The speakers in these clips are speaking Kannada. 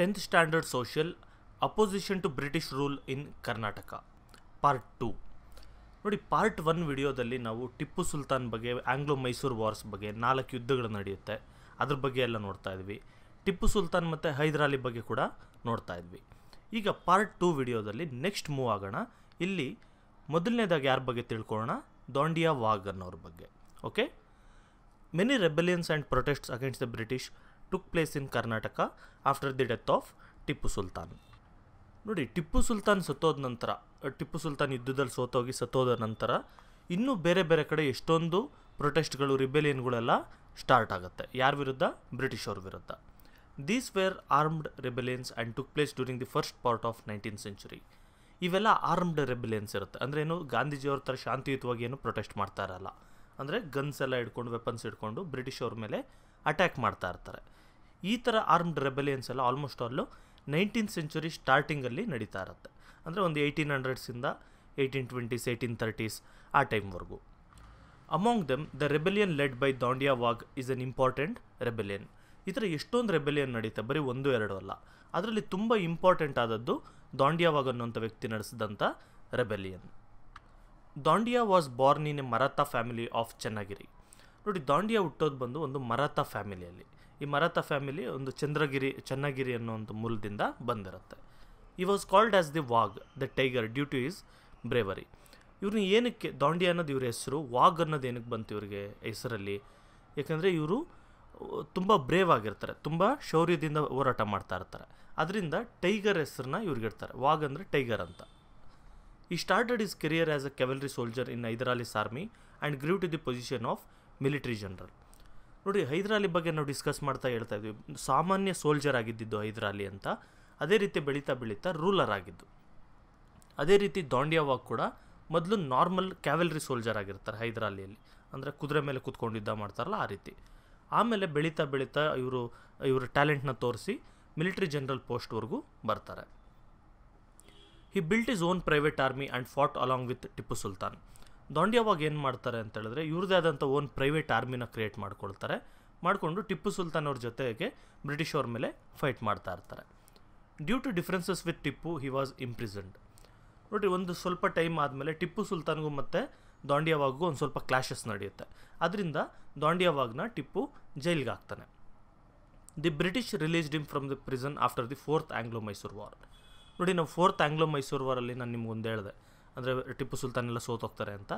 10th standard social opposition to British rule in Karnataka part two ನೋಡಿ ಪಾರ್ಟ್ ಒನ್ ವಿಡಿಯೋದಲ್ಲಿ ನಾವು ಟಿಪ್ಪು ಸುಲ್ತಾನ್ ಬಗ್ಗೆ ಆಂಗ್ಲೋ ಮೈಸೂರು ವಾರ್ಸ್ ಬಗ್ಗೆ ನಾಲ್ಕು ಯುದ್ಧಗಳು ನಡೆಯುತ್ತೆ ಅದ್ರ ಬಗ್ಗೆ ಎಲ್ಲ ನೋಡ್ತಾ ಇದ್ವಿ ಟಿಪ್ಪು ಸುಲ್ತಾನ್ ಮತ್ತು ಹೈದರಾಲಿ ಬಗ್ಗೆ ಕೂಡ ನೋಡ್ತಾ ಇದ್ವಿ ಈಗ ಪಾರ್ಟ್ ಟು ವಿಡಿಯೋದಲ್ಲಿ ನೆಕ್ಸ್ಟ್ ಮೂವ್ ಆಗೋಣ ಇಲ್ಲಿ ಮೊದಲನೇದಾಗಿ ಯಾರ ಬಗ್ಗೆ ತಿಳ್ಕೊಳ್ಳೋಣ ದಾಂಡಿಯಾ ವಾಗನ್ ಅವ್ರ ಬಗ್ಗೆ okay many rebellions and protests against the British took place in Karnataka after the death of Tipu Sultan ನೋಡಿ ಟಿಪ್ಪು ಸುಲ್ತಾನ್ ಸತ್ತೋದ ನಂತರ ಟಿಪ್ಪು ಸುಲ್ತಾನ್ ಯುದ್ಧದಲ್ಲಿ ಸೋತೋಗಿ ಸತ್ತೋದ ನಂತರ ಇನ್ನೂ ಬೇರೆ ಬೇರೆ ಕಡೆ ಎಷ್ಟೊಂದು ಪ್ರೊಟೆಸ್ಟ್ಗಳು ರಿಬೆಲಿಯನ್ಗಳೆಲ್ಲ ಸ್ಟಾರ್ಟ್ ಆಗುತ್ತೆ ಯಾರ ವಿರುದ್ಧ ಬ್ರಿಟಿಷವ್ರ ವಿರುದ್ಧ these were armed rebellions and took place during the first part of nineteen century ಇವೆಲ್ಲ ಆರ್ಮ್ಡ್ ರೆಬೆಲಿಯನ್ಸ್ ಇರುತ್ತೆ ಅಂದರೆ ಏನು ಗಾಂಧೀಜಿಯವ್ರ ಥರ ಶಾಂತಿಯುತವಾಗಿ ಏನು ಪ್ರೊಟೆಸ್ಟ್ ಮಾಡ್ತಾ ಇರಲ್ಲ ಅಂದರೆ ಗನ್ಸ್ ಎಲ್ಲ ಹಿಡ್ಕೊಂಡು ವೆಪನ್ಸ್ ಹಿಡ್ಕೊಂಡು ಬ್ರಿಟಿಷವ್ರ ಮೇಲೆ ಅಟ್ಯಾಕ್ ಮಾಡ್ತಾ ಇರ್ತಾರೆ ಈ ಥರ ಆರ್ಮ್ಡ್ ರೆಬೆಲಿಯನ್ಸ್ ಎಲ್ಲ ಆಲ್ಮೋಸ್ಟ್ ಆಲು ನೈನ್ಟೀನ್ ಸೆಂಚುರಿ ಸ್ಟಾರ್ಟಿಂಗಲ್ಲಿ ನಡೀತಾ ಇರುತ್ತೆ ಅಂದರೆ ಒಂದು ಏಯ್ಟೀನ್ ಹಂಡ್ರೆಡ್ಸಿಂದ ಏಯ್ಟೀನ್ ಟ್ವೆಂಟೀಸ್ ಏಯ್ಟೀನ್ ತರ್ಟೀಸ್ ಆ ಟೈಮ್ವರೆಗೂ among them the rebellion led by Dhondia Wagh is an important rebellion ಈ ಥರ ಎಷ್ಟೊಂದು ರೆಬೆಲಿಯನ್ ನಡೀತಾ ಬರೀ ಒಂದು ಎರಡು ಅಲ್ಲ ಅದರಲ್ಲಿ ತುಂಬ ಇಂಪಾರ್ಟೆಂಟ್ ಆದದ್ದು ದಾಂಡಿಯಾವಾಗ್ ಅನ್ನೋಂಥ ವ್ಯಕ್ತಿ ನಡೆಸಿದಂಥ rebellion Dhondia was born in a Maratha family of Channagiri ನೋಡಿ ದಾಂಡಿಯಾ ಹುಟ್ಟೋದು ಬಂದು ಒಂದು ಮರಾಥಾ ಫ್ಯಾಮಿಲಿಯಲ್ಲಿ ಈ ಮರಾಠ ಫ್ಯಾಮಿಲಿ ಒಂದು ಚಂದ್ರಗಿರಿ ಚನ್ನಗಿರಿ ಅನ್ನೋ ಒಂದು ಮೂಲದಿಂದ ಬಂದಿರುತ್ತೆ he was called as the Wagh the tiger due to his bravery ಇವ್ರನ್ನ ಏನಕ್ಕೆ ದಾಂಡಿಯಾ ಅನ್ನೋದು ಇವ್ರ ಹೆಸರು ವಾಗ್ ಅನ್ನೋದು ಏನಕ್ಕೆ ಬಂತು ಇವ್ರಿಗೆ ಹೆಸರಲ್ಲಿ ಯಾಕಂದರೆ ಇವರು ತುಂಬ ಬ್ರೇವ್ ಆಗಿರ್ತಾರೆ ತುಂಬ ಶೌರ್ಯದಿಂದ ಹೋರಾಟ ಮಾಡ್ತಾ ಇರ್ತಾರೆ ಅದರಿಂದ ಟೈಗರ್ ಹೆಸರನ್ನ ಇವ್ರಿಗೆ ಇಡ್ತಾರೆ ವಾಗ್ ಅಂದರೆ ಟೈಗರ್ ಅಂತ he started his career as a cavalry soldier in Hyder Ali's army and grew to the position of military general ನೋಡಿ ಹೈದರಾಲಿ ಬಗ್ಗೆ ನಾವು ಡಿಸ್ಕಸ್ ಮಾಡ್ತಾ ಹೇಳ್ತಾ ಇದ್ವಿ ಸಾಮಾನ್ಯ ಸೋಲ್ಜರ್ ಆಗಿದ್ದಿದ್ದು ಹೈದರಾಲಿ ಅಂತ ಅದೇ ರೀತಿ ಬೆಳೀತಾ ಬೆಳೀತಾ ರೂಲರ್ ಆಗಿದ್ದು ಅದೇ ರೀತಿ ದಾಂಡಿಯಾವಾಗ ಕೂಡ ಮೊದಲು ನಾರ್ಮಲ್ ಕ್ಯಾವೆಲ್ರಿ ಸೋಲ್ಜರ್ ಆಗಿರ್ತಾರೆ ಹೈದ್ರಾಲಿಯಲ್ಲಿ ಅಂದರೆ ಕುದುರೆ ಮೇಲೆ ಕುತ್ಕೊಂಡಿದ್ದ ಮಾಡ್ತಾರಲ್ಲ ಆ ರೀತಿ ಆಮೇಲೆ ಬೆಳೀತಾ ಬೆಳೀತಾ ಇವರು ಇವರು ಟ್ಯಾಲೆಂಟ್ನ ತೋರಿಸಿ ಮಿಲಿಟ್ರಿ ಜನರಲ್ ಪೋಸ್ಟ್ವರೆಗೂ ಬರ್ತಾರೆ he built his own private army and fought along with Tipu Sultan Dhondia Wagh ಏನು ಮಾಡ್ತಾರೆ ಅಂತ ಹೇಳಿದ್ರೆ ಇವ್ರದೇ ಆದಂಥ ಓನ್ ಪ್ರೈವೇಟ್ ಆರ್ಮಿನ ಕ್ರಿಯೇಟ್ ಮಾಡ್ಕೊಳ್ತಾರೆ ಮಾಡಿಕೊಂಡು ಟಿಪ್ಪು ಸುಲ್ತಾನ್ ಅವ್ರ ಜೊತೆಗೆ ಬ್ರಿಟಿಷ್ ಅವ್ರ ಮೇಲೆ ಫೈಟ್ ಮಾಡ್ತಾ ಇರ್ತಾರೆ due to differences with Tipu he was imprisoned ನೋಡಿ ಒಂದು ಸ್ವಲ್ಪ ಟೈಮ್ ಆದಮೇಲೆ ಟಿಪ್ಪು ಸುಲ್ತಾನ್ಗೂ ಮತ್ತು ದಾಂಡಿಯಾವಾಗೂ ಒಂದು ಸ್ವಲ್ಪ ಕ್ಲಾಶಸ್ ನಡೆಯುತ್ತೆ ಅದರಿಂದ ದಾಂಡಿಯಾವಾಗ್ನ ಟಿಪ್ಪು ಜೈಲ್ಗೆ ಹಾಕ್ತಾನೆ the British released him from the prison after the fourth Anglo Mysore war ನೋಡಿ ನಾವು ಫೋರ್ತ್ ಆಂಗ್ಲೋ ಮೈಸೂರು ವಾರಲ್ಲಿ ನಾನು ನಿಮ್ಗೊಂದು ಹೇಳಿದೆ ಅಂದರೆ ಟಿಪ್ಪು ಸುಲ್ತಾನೆಲ್ಲ ಸೋತೋಗ್ತಾರೆ ಅಂತ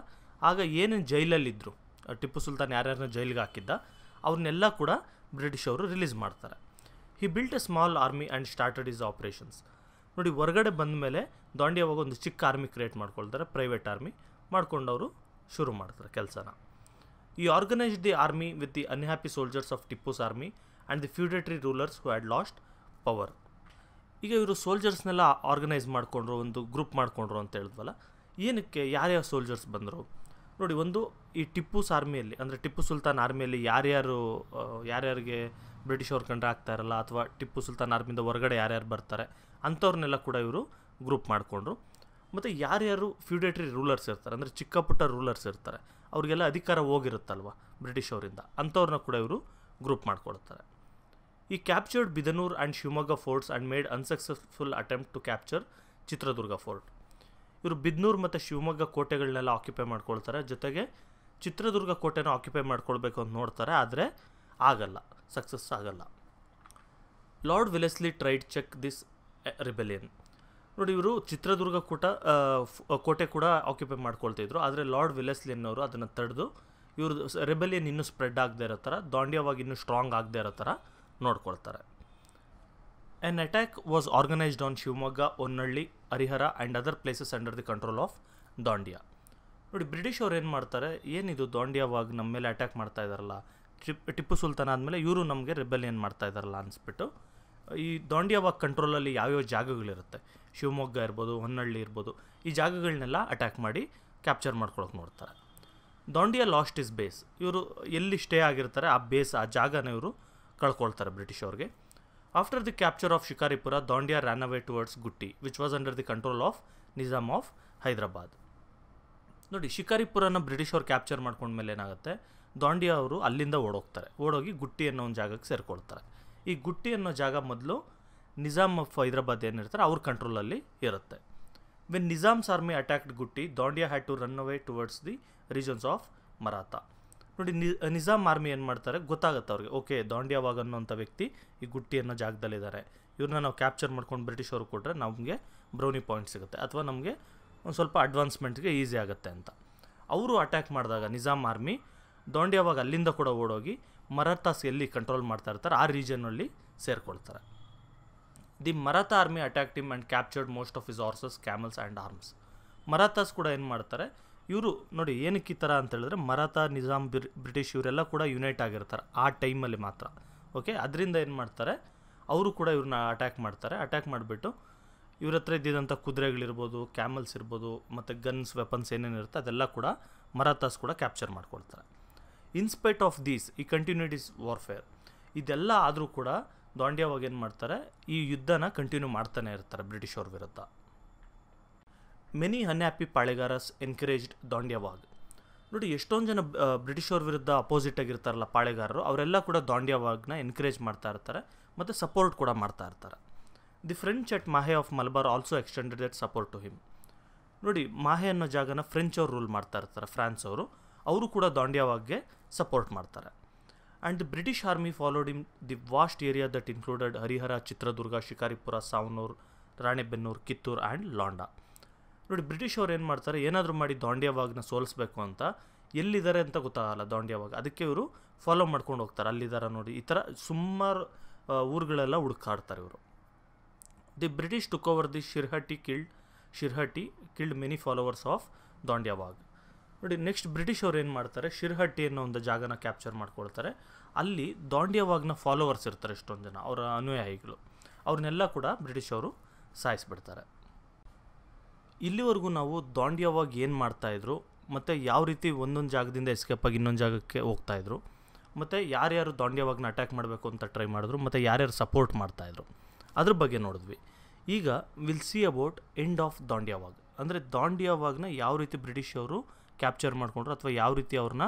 ಆಗ ಏನೇನು ಜೈಲಲ್ಲಿದ್ದರು ಟಿಪ್ಪು ಸುಲ್ತಾನ್ ಯಾರ್ಯಾರನ್ನ ಜೈಲಿಗೆ ಹಾಕಿದ್ದ ಅವ್ರನ್ನೆಲ್ಲ ಕೂಡ ಬ್ರಿಟಿಷ್ ಅವರು ರಿಲೀಸ್ ಮಾಡ್ತಾರೆ he built a small army and started his operations ನೋಡಿ ಹೊರಗಡೆ ಬಂದ ಮೇಲೆ ದಾಂಡಿ ಅವಾಗ ಒಂದು ಚಿಕ್ಕ ಆರ್ಮಿ ಕ್ರಿಯೇಟ್ ಮಾಡ್ಕೊಳ್ತಾರೆ ಪ್ರೈವೇಟ್ ಆರ್ಮಿ ಮಾಡ್ಕೊಂಡು ಅವರು ಶುರು ಮಾಡ್ತಾರೆ ಕೆಲಸನ he organise the army with the unhappy soldiers of Tipu's army and the feudatory rulers who had lost power ಈಗ ಇವರು ಸೋಲ್ಜರ್ಸ್ನೆಲ್ಲ ಆರ್ಗನೈಸ್ ಮಾಡಿಕೊಂಡ್ರು ಒಂದು ಗ್ರೂಪ್ ಮಾಡಿಕೊಂಡ್ರು ಅಂತ ಹೇಳಿದ್ವಲ್ಲ ಏನಕ್ಕೆ ಯಾರ್ಯಾವ ಸೋಲ್ಜರ್ಸ್ ಬಂದರು ನೋಡಿ ಒಂದು ಈ ಟಿಪ್ಪುಸ್ ಆರ್ಮಿಯಲ್ಲಿ ಅಂದರೆ ಟಿಪ್ಪು ಸುಲ್ತಾನ್ ಆರ್ಮಿಯಲ್ಲಿ ಯಾರ್ಯಾರು ಯಾರ್ಯಾರಿಗೆ ಬ್ರಿಟಿಷ್ ಅವ್ರ ಕಂಡ್ರೆ ಆಗ್ತಾಯಿರಲ್ಲ ಅಥವಾ ಟಿಪ್ಪು ಸುಲ್ತಾನ್ ಆರ್ಮಿಯಿಂದ ಹೊರಗಡೆ ಯಾರ್ಯಾರು ಬರ್ತಾರೆ ಅಂಥವ್ರನ್ನೆಲ್ಲ ಕೂಡ ಇವರು ಗ್ರೂಪ್ ಮಾಡಿಕೊಂಡ್ರು ಮತ್ತು ಯಾರ್ಯಾರು ಫ್ಯೂಡೇಟ್ರಿ ರೂಲರ್ಸ್ ಇರ್ತಾರೆ ಅಂದರೆ ಚಿಕ್ಕ ಪುಟ್ಟ ರೂಲರ್ಸ್ ಇರ್ತಾರೆ ಅವರಿಗೆಲ್ಲ ಅಧಿಕಾರ ಹೋಗಿರುತ್ತಲ್ವ ಬ್ರಿಟಿಷ್ ಅವರಿಂದ ಅಂಥವ್ರನ್ನ ಕೂಡ ಇವರು ಗ್ರೂಪ್ ಮಾಡಿಕೊಡ್ತಾರೆ He captured Bidanur and Shivamogga forts and made unsuccessful attempt to capture Chitradurga fort ಇವರು ಬಿದ್ನೂರು ಮತ್ತು ಶಿವಮೊಗ್ಗ ಕೋಟೆಗಳನ್ನೆಲ್ಲ ಆಕ್ಯುಪೈ ಮಾಡ್ಕೊಳ್ತಾರೆ ಜೊತೆಗೆ ಚಿತ್ರದುರ್ಗ ಕೋಟೆನ ಆಕ್ಯುಪೈ ಮಾಡ್ಕೊಳ್ಬೇಕು ಅಂತ ನೋಡ್ತಾರೆ ಆದರೆ ಆಗಲ್ಲ ಸಕ್ಸಸ್ ಆಗಲ್ಲ lord Wellesley tried check this rebellion ನೋಡಿ ಇವರು ಚಿತ್ರದುರ್ಗ ಕೂಟ ಕೋಟೆ ಕೂಡ ಆಕ್ಯುಪೈ ಮಾಡ್ಕೊಳ್ತಿದ್ರು ಆದರೆ ಲಾರ್ಡ್ ಅನ್ನೋರು ಅದನ್ನು ತಡೆದು ಇವ್ರದ್ದು ರೆಬೆಲಿಯನ್ ಇನ್ನೂ ಸ್ಪ್ರೆಡ್ ಆಗದೆ ಇರೋ ಥರ ದಾಂಡ್ಯವಾಗಿ ಇನ್ನೂ ಸ್ಟ್ರಾಂಗ್ ಆಗದೆ ಇರೋ ಥರ ನೋಡ್ಕೊಳ್ತಾರೆ an attack was organised on Shivamogga Honnali Harihara and other places under the control of Dhondia ನೋಡಿ ಬ್ರಿಟಿಷ್ ಅವ್ರು ಏನು ಮಾಡ್ತಾರೆ ಏನಿದು ದಾಂಡಿಯಾವಾಗ ನಮ್ಮ ಮೇಲೆ ಅಟ್ಯಾಕ್ ಮಾಡ್ತಾ ಇದ್ದಾರಲ್ಲ ಟಿಪ್ ಟಿಪ್ಪು ಸುಲ್ತಾನ ಆದಮೇಲೆ ಇವರು ನಮಗೆ ರೆಬೆಲ್ ಏನು ಮಾಡ್ತಾ ಇದ್ದಾರಲ್ಲ ಅನಿಸ್ಬಿಟ್ಟು ಈ ದಾಂಡಿಯಾವಾಗ ಕಂಟ್ರೋಲಲ್ಲಿ ಯಾವ್ಯಾವ ಜಾಗಗಳಿರುತ್ತೆ ಶಿವಮೊಗ್ಗ ಇರ್ಬೋದು ಹೊನ್ನಳ್ಳಿ ಇರ್ಬೋದು ಈ ಜಾಗಗಳನ್ನೆಲ್ಲ ಅಟ್ಯಾಕ್ ಮಾಡಿ ಕ್ಯಾಪ್ಚರ್ ಮಾಡ್ಕೊಳಕ್ಕೆ ನೋಡ್ತಾರೆ ದಾಂಡಿಯಾ ಲಾಸ್ಟ್ ಇಸ್ ಬೇಸ್ ಇವರು ಎಲ್ಲಿ ಸ್ಟೇ ಆಗಿರ್ತಾರೆ ಆ ಬೇಸ್ ಆ ಜಾಗನ ಇವರು ಕಳ್ಕೊಳ್ತಾರೆ ಬ್ರಿಟಿಷ್ ಅವ್ರಿಗೆ after the capture of Shikaripura Dhondia ran away towards Gutti which was under the control of Nizam of Hyderabad ನೋಡಿ ಶಿಕಾರಿಪುರನ ಬ್ರಿಟಿಷ್ ಅವ್ರು ಕ್ಯಾಪ್ಚರ್ ಮಾಡ್ಕೊಂಡ್ಮೇಲೆ ಏನಾಗುತ್ತೆ ದಾಂಡಿಯಾ ಅವರು ಅಲ್ಲಿಂದ ಓಡೋಗ್ತಾರೆ ಓಡೋಗಿ ಗುಟ್ಟಿ ಅನ್ನೋ ಒಂದು ಜಾಗಕ್ಕೆ ಸೇರ್ಕೊಳ್ತಾರೆ ಈ ಗುಟ್ಟಿ ಅನ್ನೋ ಜಾಗ ಮೊದಲು ನಿಜಾಮ್ ಆಫ್ ಹೈದರಾಬಾದ್ ಏನಿರ್ತಾರೆ ಅವ್ರ ಕಂಟ್ರೋಲಲ್ಲಿ ಇರುತ್ತೆ when Nizam's army attacked Gutti Dhondia had to run away towards the regions of Maratha ನೋಡಿ ನಿಜಾಮ್ ಆರ್ಮಿ ಏನು ಮಾಡ್ತಾರೆ ಗೊತ್ತಾಗುತ್ತೆ ಅವ್ರಿಗೆ ಓಕೆ ದಾಂಡ್ಯವಾಗ್ ಅನ್ನೋಂಥ ವ್ಯಕ್ತಿ ಈ ಗುಟ್ಟಿ ಅನ್ನೋ ಜಾಗದಲ್ಲಿದ್ದಾರೆ ಇವ್ರನ್ನ ನಾವು ಕ್ಯಾಪ್ಚರ್ ಮಾಡ್ಕೊಂಡು ಬ್ರಿಟಿಷ್ ಕೊಟ್ಟರೆ ನಮಗೆ ಬ್ರೌನಿ ಪಾಯಿಂಟ್ ಸಿಗುತ್ತೆ ಅಥವಾ ನಮಗೆ ಒಂದು ಸ್ವಲ್ಪ ಅಡ್ವಾನ್ಸ್ಮೆಂಟ್ಗೆ ಈಸಿ ಆಗುತ್ತೆ ಅಂತ ಅವರು ಅಟ್ಯಾಕ್ ಮಾಡಿದಾಗ ನಿಜಾಮ್ ಆರ್ಮಿ ದಾಂಡ್ಯವಾಗ ಅಲ್ಲಿಂದ ಕೂಡ ಓಡೋಗಿ ಮರಾಠಾಸ್ ಎಲ್ಲಿ ಕಂಟ್ರೋಲ್ ಮಾಡ್ತಾ ಇರ್ತಾರೆ ಆ ರೀಜನಲ್ಲಿ ಸೇರಿಕೊಳ್ತಾರೆ the Maratha army attack him and captured most of his horses camels and arms Marathas ಕೂಡ ಏನು ಮಾಡ್ತಾರೆ ಇವರು ನೋಡಿ ಏನಕ್ಕೆ ಈ ಥರ ಅಂತೇಳಿದ್ರೆ ಮರಾಠ ನಿಜಾಮ್ ಬ್ರಿಟಿಷ್ ಇವರೆಲ್ಲ ಕೂಡ ಯುನೈಟ್ ಆಗಿರ್ತಾರೆ ಆ ಟೈಮಲ್ಲಿ ಮಾತ್ರ ಓಕೆ ಅದರಿಂದ ಏನು ಮಾಡ್ತಾರೆ ಅವರು ಕೂಡ ಇವ್ರನ್ನ ಅಟ್ಯಾಕ್ ಮಾಡ್ತಾರೆ ಅಟ್ಯಾಕ್ ಮಾಡಿಬಿಟ್ಟು ಇವ್ರ ಹತ್ರ ಇದ್ದಿದ್ದಂಥ ಕುದುರೆಗಳಿರ್ಬೋದು ಕ್ಯಾಮಲ್ಸ್ ಇರ್ಬೋದು ಮತ್ತು ಗನ್ಸ್ ವೆಪನ್ಸ್ ಏನೇನಿರುತ್ತೆ ಅದೆಲ್ಲ ಕೂಡ ಮರಾತಾಸ್ ಕೂಡ ಕ್ಯಾಪ್ಚರ್ ಮಾಡ್ಕೊಳ್ತಾರೆ ಇನ್ಸ್ಪೈಟ್ ಆಫ್ ದೀಸ್ ಈ ಕಂಟಿನ್ಯೂಟಿಸ್ ವಾರ್ಫೇರ್ ಇದೆಲ್ಲ ಆದರೂ ಕೂಡ ದಾಂಡ್ಯಾವಾಗ ಏನು ಮಾಡ್ತಾರೆ ಈ ಯುದ್ಧನ ಕಂಟಿನ್ಯೂ ಮಾಡ್ತಾನೆ ಇರ್ತಾರೆ ಬ್ರಿಟಿಷವ್ರ ವಿರುದ್ಧ many unhappy palegars encouraged Dhondia Wagh ನೋಡಿ ಎಷ್ಟೊಂದು ಜನ ಬ್ರಿಟಿಷವ್ರ ವಿರುದ್ಧ ಅಪೋಸಿಟ್ ಆಗಿರ್ತಾರಲ್ಲ ಪಾಳೆಗಾರರು ಅವರೆಲ್ಲ ಕೂಡ ದಾಂಡ್ಯವಾಗ್ನ ಎನ್ಕರೇಜ್ ಮಾಡ್ತಾ ಇರ್ತಾರೆ ಮತ್ತು ಸಪೋರ್ಟ್ ಕೂಡ ಮಾಡ್ತಾ ಇರ್ತಾರೆ the French at Mahe of Malabar also extended that support to him ನೋಡಿ ಮಾಹೆ ಅನ್ನೋ ಜಾಗನ ಫ್ರೆಂಚ್ ಅವ್ರು ರೂಲ್ ಮಾಡ್ತಾ ಇರ್ತಾರೆ ಫ್ರಾನ್ಸ್ ಅವರು ಅವರು ಕೂಡ ದಾಂಡ್ಯವಾಗ್ಗೆ ಸಪೋರ್ಟ್ ಮಾಡ್ತಾರೆ and the British army followed in the vast area that included Harihara Chitradurga Shikaripura Savanur Ranebennur Kittur and Londa ನೋಡಿ ಬ್ರಿಟಿಷ್ ಏನು ಮಾಡ್ತಾರೆ ಏನಾದರೂ ಮಾಡಿ ದಾಂಡ್ಯವಾಗ್ನ ಸೋಲಿಸ್ಬೇಕು ಅಂತ ಎಲ್ಲಿದ್ದಾರೆ ಅಂತ ಗೊತ್ತಾಗಲ್ಲ ದಾಂಡ್ಯವಾಗ ಅದಕ್ಕೆ ಇವರು ಫಾಲೋ ಮಾಡ್ಕೊಂಡು ಹೋಗ್ತಾರೆ ಅಲ್ಲಿದ್ದಾರೆ ನೋಡಿ ಈ ಥರ ಸುಮಾರು ಊರುಗಳೆಲ್ಲ ಹುಡುಕಾಡ್ತಾರೆ ಇವರು the British took over the Shirhatti killed Shirhatti killed many followers of Dhondia Wagh ನೋಡಿ ನೆಕ್ಸ್ಟ್ ಬ್ರಿಟಿಷ್ ಏನು ಮಾಡ್ತಾರೆ ಶಿರ್ಹಟ್ಟಿ ಅನ್ನೋ ಒಂದು ಜಾಗನ ಕ್ಯಾಪ್ಚರ್ ಮಾಡ್ಕೊಳ್ತಾರೆ ಅಲ್ಲಿ ದಾಂಡ್ಯವಾಗ್ನ ಫಾಲೋವರ್ಸ್ ಇರ್ತಾರೆ ಎಷ್ಟೊಂದು ಜನ ಅವರ ಅನುಯಾಯಿಗಳು ಅವ್ರನ್ನೆಲ್ಲ ಕೂಡ ಬ್ರಿಟಿಷ್ ಅವರು ಸಾಯಿಸಿಬಿಡ್ತಾರೆ ಇಲ್ಲಿವರೆಗೂ ನಾವು ದಾಂಡ್ಯವಾಗಿ ಏನು ಮಾಡ್ತಾಯಿದ್ರು ಮತ್ತು ಯಾವ ರೀತಿ ಒಂದೊಂದು ಜಾಗದಿಂದ ಎಸ್ಕೇಪ್ ಆಗಿ ಇನ್ನೊಂದು ಜಾಗಕ್ಕೆ ಹೋಗ್ತಾಯಿದ್ರು ಮತ್ತು ಯಾರ್ಯಾರು ದಾಂಡ್ಯವಾಗ್ನ ಅಟ್ಯಾಕ್ ಮಾಡಬೇಕು ಅಂತ ಟ್ರೈ ಮಾಡಿದ್ರು ಮತ್ತು ಯಾರ್ಯಾರು ಸಪೋರ್ಟ್ ಮಾಡ್ತಾಯಿದ್ರು ಅದ್ರ ಬಗ್ಗೆ ನೋಡಿದ್ವಿ ಈಗ will see about end of Dhondia Wagh ಅಂದರೆ ದಾಂಡ್ಯವಾಗ್ನ ಯಾವ ರೀತಿ ಬ್ರಿಟಿಷ್ ಅವರು ಕ್ಯಾಪ್ಚರ್ ಮಾಡಿಕೊಂಡ್ರು ಅಥವಾ ಯಾವ ರೀತಿ ಅವ್ರನ್ನ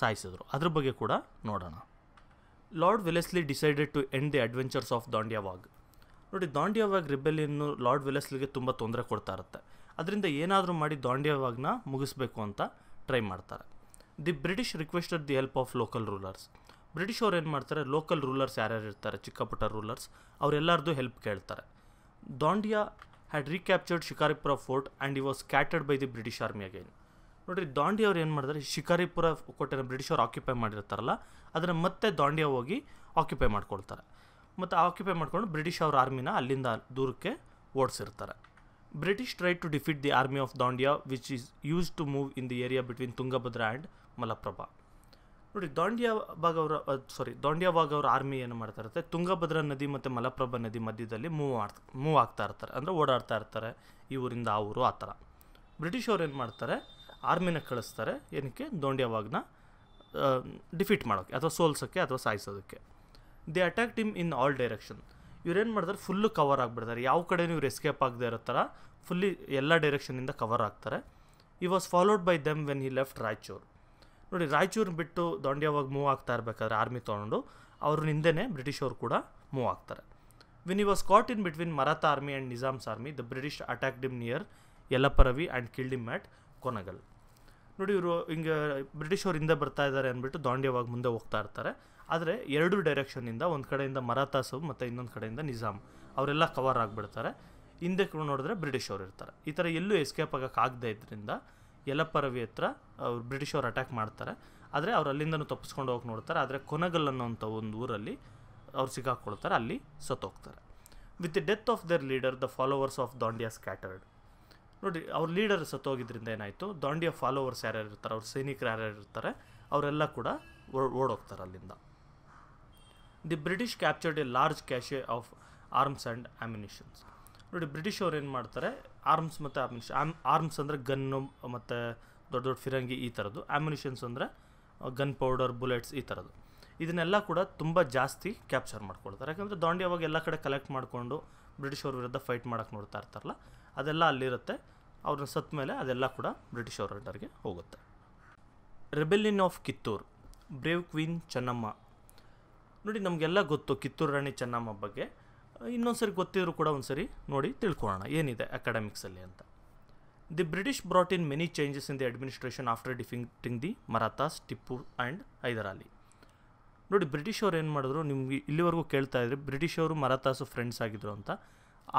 ಸಾಯಿಸಿದ್ರು ಅದ್ರ ಬಗ್ಗೆ ಕೂಡ ನೋಡೋಣ lord Wellesley decided to end the adventures of Dhondia Wagh ನೋಡಿ ದಾಂಡ್ಯವಾಗ್ ರಿಬೆಲಿಯನ್ನು ಲಾರ್ಡ್ ವೆಲೆಸ್ಲಿಗೆ ತುಂಬ ತೊಂದರೆ ಕೊಡ್ತಾ ಇರುತ್ತೆ ಅದರಿಂದ ಏನಾದರೂ ಮಾಡಿ ದಾಂಡ್ಯವಾಗ್ನ ಮುಗಿಸ್ಬೇಕು ಅಂತ ಟ್ರೈ ಮಾಡ್ತಾರೆ the British requested the help of local rulers British ಅವ್ರು ಏನು ಮಾಡ್ತಾರೆ ಲೋಕಲ್ ರೂಲರ್ಸ್ ಯಾರ್ಯಾರು ಇರ್ತಾರೆ ಚಿಕ್ಕಪುಟ್ಟ ರೂಲರ್ಸ್ ಅವರೆಲ್ಲರದ್ದು ಹೆಲ್ಪ್ ಕೇಳ್ತಾರೆ Dhondia had recaptured Shikaripura fort and he was scattered by the British army again ನೋಡಿರಿ ದಾಂಡಿ ಅವ್ರು ಏನು ಮಾಡಿದ್ರೆ ಶಿಕಾರಿಪುರ ಕೋಟೆನ ಬ್ರಿಟಿಷವ್ರು ಆಕ್ಯುಪೈ ಮಾಡಿರ್ತಾರಲ್ಲ ಅದನ್ನು ಮತ್ತೆ ದಾಂಡಿಯಾ ಹೋಗಿ ಆಕ್ಯುಪೈ ಮಾಡ್ಕೊಳ್ತಾರೆ ಮತ್ತು ಆಕ್ಯುಪೈ ಮಾಡ್ಕೊಂಡು ಬ್ರಿಟಿಷ್ ಅವ್ರ ಆರ್ಮಿನ ಅಲ್ಲಿಂದ ದೂರಕ್ಕೆ ಓಡಿಸಿರ್ತಾರೆ British tried to defeat the army of Dhondia which is used to move in the area between Tungabhadra and Malaprabha ನೋಡಿ ಭಾಗ ಅವರ ಸಾರಿ ಭಾಗ ಅವರ ಆರ್ಮಿ ಏನು ಮಾಡ್ತಾ ಇರುತ್ತೆ ತುಂಗಭದ್ರಾ ನದಿ ಮತ್ತು ಮಲಪ್ರಭಾ ನದಿ ಮಧ್ಯದಲ್ಲಿ ಮೂವ್ ಆಡ್ ಮೂವ್ ಆಗ್ತಾ ಇರ್ತಾರೆ ಅಂದರೆ ಓಡಾಡ್ತಾ ಇರ್ತಾರೆ ಈ ಊರಿಂದ ಆ ಊರು ಆ ಥರ ಬ್ರಿಟಿಷವ್ರು ಏನು ಮಾಡ್ತಾರೆ ಆರ್ಮಿನ ಕಳಿಸ್ತಾರೆ ಏನಕ್ಕೆ ವಾಗ್ನ ಡಿಫೀಟ್ ಮಾಡೋಕ್ಕೆ ಅಥವಾ ಸೋಲ್ಸೋಕ್ಕೆ ಅಥವಾ ಸಾಯಿಸೋದಕ್ಕೆ they attack him in all direction ಇವ್ರೇನು ಮಾಡ್ತಾರೆ ಫುಲ್ಲು ಕವರ್ ಆಗಿಬಿಡ್ತಾರೆ ಯಾವ ಕಡೆನೂ ಇವ್ರು ಎಸ್ಕೇಪ್ ಆಗದೆ ಇರೋ ಥರ ಫುಲ್ಲಿ ಎಲ್ಲ ಡೈರೆಕ್ಷನಿಂದ ಕವರ್ ಆಗ್ತಾರೆ he was followed by them when he left Raichur ನೋಡಿ ರಾಯಚೂರು ಬಿಟ್ಟು ದಾಂಡ್ಯವಾಗ ಮೂವ್ ಆಗ್ತಾ ಇರಬೇಕಾದ್ರೆ ಆರ್ಮಿ ತೊಗೊಂಡು ಅವ್ರ ಹಿಂದೆನೇ ಬ್ರಿಟಿಷವ್ರು ಕೂಡ ಮೂವ್ ಆಗ್ತಾರೆ when he was caught in between Maratha army and Nizam's army the British attack him near Yellapparavi and killed him at Konagal ನೋಡಿ ಇವರು ಹಿಂಗೆ ಬ್ರಿಟಿಷವ್ರು ಹಿಂದೆ ಬರ್ತಾ ಇದ್ದಾರೆ ಅಂದ್ಬಿಟ್ಟು ದಾಂಡಿಯವಾಗ ಮುಂದೆ ಹೋಗ್ತಾ ಇರ್ತಾರೆ ಆದರೆ ಎರಡು ಡೈರೆಕ್ಷನ್ನಿಂದ ಒಂದು ಕಡೆಯಿಂದ ಮರಾತಾಸು ಮತ್ತು ಇನ್ನೊಂದು ಕಡೆಯಿಂದ ನಿಜಾಮ್ ಅವರೆಲ್ಲ ಕವರ್ ಆಗಿಬಿಡ್ತಾರೆ ಹಿಂದೆ ನೋಡಿದ್ರೆ ಬ್ರಿಟಿಷ್ ಅವರು ಇರ್ತಾರೆ ಈ ಥರ ಎಲ್ಲೂ ಎಸ್ಕೇಪ್ ಆಗದೇ ಇದ್ದರಿಂದ ಯಲಪ್ಪರವಿ ಹತ್ರ ಅವ್ರು ಬ್ರಿಟಿಷ್ ಅವರು ಅಟ್ಯಾಕ್ ಮಾಡ್ತಾರೆ ಆದರೆ ಅವ್ರು ಅಲ್ಲಿಂದನೂ ತಪ್ಪಿಸ್ಕೊಂಡು ಹೋಗಿ ನೋಡ್ತಾರೆ ಆದರೆ ಕೊನಗಲ್ ಅನ್ನೋಂಥ ಒಂದು ಊರಲ್ಲಿ ಅವ್ರು ಸಿಗಾಕ್ಕೊಳ್ತಾರೆ ಅಲ್ಲಿ ಸತ್ತೋಗ್ತಾರೆ with the death of their leader the followers of Dhondia scattered ನೋಡಿ ಅವ್ರ ಲೀಡರ್ ಸತ್ತೋಗಿದ್ರಿಂದ ಏನಾಯಿತು ದಾಂಡಿಯಾ ಫಾಲೋವರ್ಸ್ ಯಾರ್ಯಾರು ಇರ್ತಾರೆ ಅವ್ರ ಸೈನಿಕರು ಯಾರ್ಯಾರು ಇರ್ತಾರೆ ಅವರೆಲ್ಲ ಕೂಡ ಓಡೋಗ್ತಾರೆ ಅಲ್ಲಿಂದ the British captured a large cache of arms and ammunitions ನೋಡಿ ಬ್ರಿಟಿಷ್ ಅವ್ರು ಏನು ಮಾಡ್ತಾರೆ ಆರ್ಮ್ಸ್ ಮತ್ತು ಆಮಿನಿಷನ್ ಆಮ್ ಆರ್ಮ್ಸ್ ಅಂದರೆ ಗನ್ನು ಮತ್ತು ದೊಡ್ಡ ದೊಡ್ಡ ಫಿರಂಗಿ ಈ ಥರದ್ದು ಆ್ಯಮಿನಿಷನ್ಸ್ ಅಂದರೆ ಗನ್ ಪೌಡರ್ ಬುಲೆಟ್ಸ್ ಈ ಥರದ್ದು ಇದನ್ನೆಲ್ಲ ಕೂಡ ತುಂಬ ಜಾಸ್ತಿ ಕ್ಯಾಪ್ಚರ್ ಮಾಡ್ಕೊಳ್ತಾರೆ ಯಾಕಂದರೆ ದಾಂಡಿ ಅವಾಗ ಎಲ್ಲ ಕಡೆ ಕಲೆಕ್ಟ್ ಮಾಡಿಕೊಂಡು ಬ್ರಿಟಿಷ್ ಅವ್ರ ವಿರುದ್ಧ ಫೈಟ್ ಮಾಡೋಕ್ಕೆ ನೋಡ್ತಾ ಇರ್ತಾರಲ್ಲ ಅದೆಲ್ಲ ಅಲ್ಲಿರುತ್ತೆ ಅವ್ರನ್ನ ಸತ್ತ ಮೇಲೆ ಅದೆಲ್ಲ ಕೂಡ ಬ್ರಿಟಿಷ್ ಅವ್ರ ಅಂಡರ್ಗೆ ಹೋಗುತ್ತೆ rebellion of Kittur brave queen Chennamma ನೋಡಿ ನಮಗೆಲ್ಲ ಗೊತ್ತು ಕಿತ್ತೂರು ರಾಣಿ ಚೆನ್ನಮ್ಮ ಬಗ್ಗೆ ಇನ್ನೊಂದು ಸರಿ ಗೊತ್ತಿದ್ರು ಕೂಡ ಒಂದ್ಸರಿ ನೋಡಿ ತಿಳ್ಕೊಳ್ಳೋಣ ಏನಿದೆ ಅಕಾಡೆಮಿಕ್ಸಲ್ಲಿ ಅಂತ the British brought in many changes in the administration after defeating the Marathas Tipu and Hyder Ali ನೋಡಿ ಬ್ರಿಟಿಷ್ ಅವ್ರು ಏನು ಮಾಡಿದ್ರು ನಿಮ್ಗೆ ಇಲ್ಲಿವರೆಗೂ ಕೇಳ್ತಾ ಇದ್ರಿ ಬ್ರಿಟಿಷ್ ಅವರು ಮರಾತಾಸು ಫ್ರೆಂಡ್ಸ್ ಆಗಿದ್ರು ಅಂತ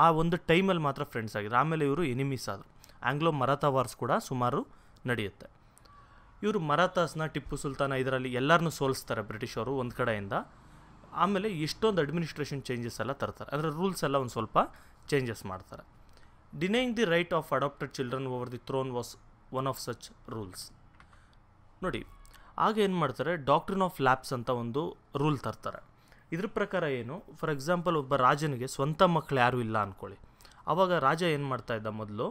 ಆ ಒಂದು ಟೈಮಲ್ಲಿ ಮಾತ್ರ ಫ್ರೆಂಡ್ಸ್ ಆಗಿದ್ರು ಆಮೇಲೆ ಇವರು ಎನಿಮೀಸ್ ಆದರು ಆಂಗ್ಲೋ ಮರಾಥಾ ವಾರ್ಸ್ ಕೂಡ ಸುಮಾರು ನಡೆಯುತ್ತೆ ಇವರು ಮರಾತಾಸ್ನ ಟಿಪ್ಪು ಸುಲ್ತಾನ ಇದರಲ್ಲಿ ಎಲ್ಲರನ್ನೂ ಸೋಲಿಸ್ತಾರೆ ಬ್ರಿಟಿಷರು ಒಂದು ಕಡೆಯಿಂದ ಆಮೇಲೆ ಇಷ್ಟೊಂದು ಅಡ್ಮಿನಿಸ್ಟ್ರೇಷನ್ ಚೇಂಜಸ್ ಎಲ್ಲ ತರ್ತಾರೆ ಅಂದರೆ ರೂಲ್ಸ್ ಎಲ್ಲ ಒಂದು ಸ್ವಲ್ಪ ಚೇಂಜಸ್ ಮಾಡ್ತಾರೆ denying the right of adopted children over the throne was one of such rules ನೋಡಿ ಆಗ ಏನು ಮಾಡ್ತಾರೆ ಡಾಕ್ಟ್ರಿನ್ ಆಫ್ ಲ್ಯಾಬ್ಸ್ ಅಂತ ಒಂದು ರೂಲ್ ತರ್ತಾರೆ ಇದ್ರ ಪ್ರಕಾರ ಏನು ಫಾರ್ ಎಕ್ಸಾಂಪಲ್ ಒಬ್ಬ ರಾಜನಿಗೆ ಸ್ವಂತ ಮಕ್ಕಳು ಯಾರೂ ಇಲ್ಲ ಅಂದ್ಕೊಳ್ಳಿ ಆವಾಗ ರಾಜ ಏನು ಮಾಡ್ತಾ ಇದ್ದ ಮೊದಲು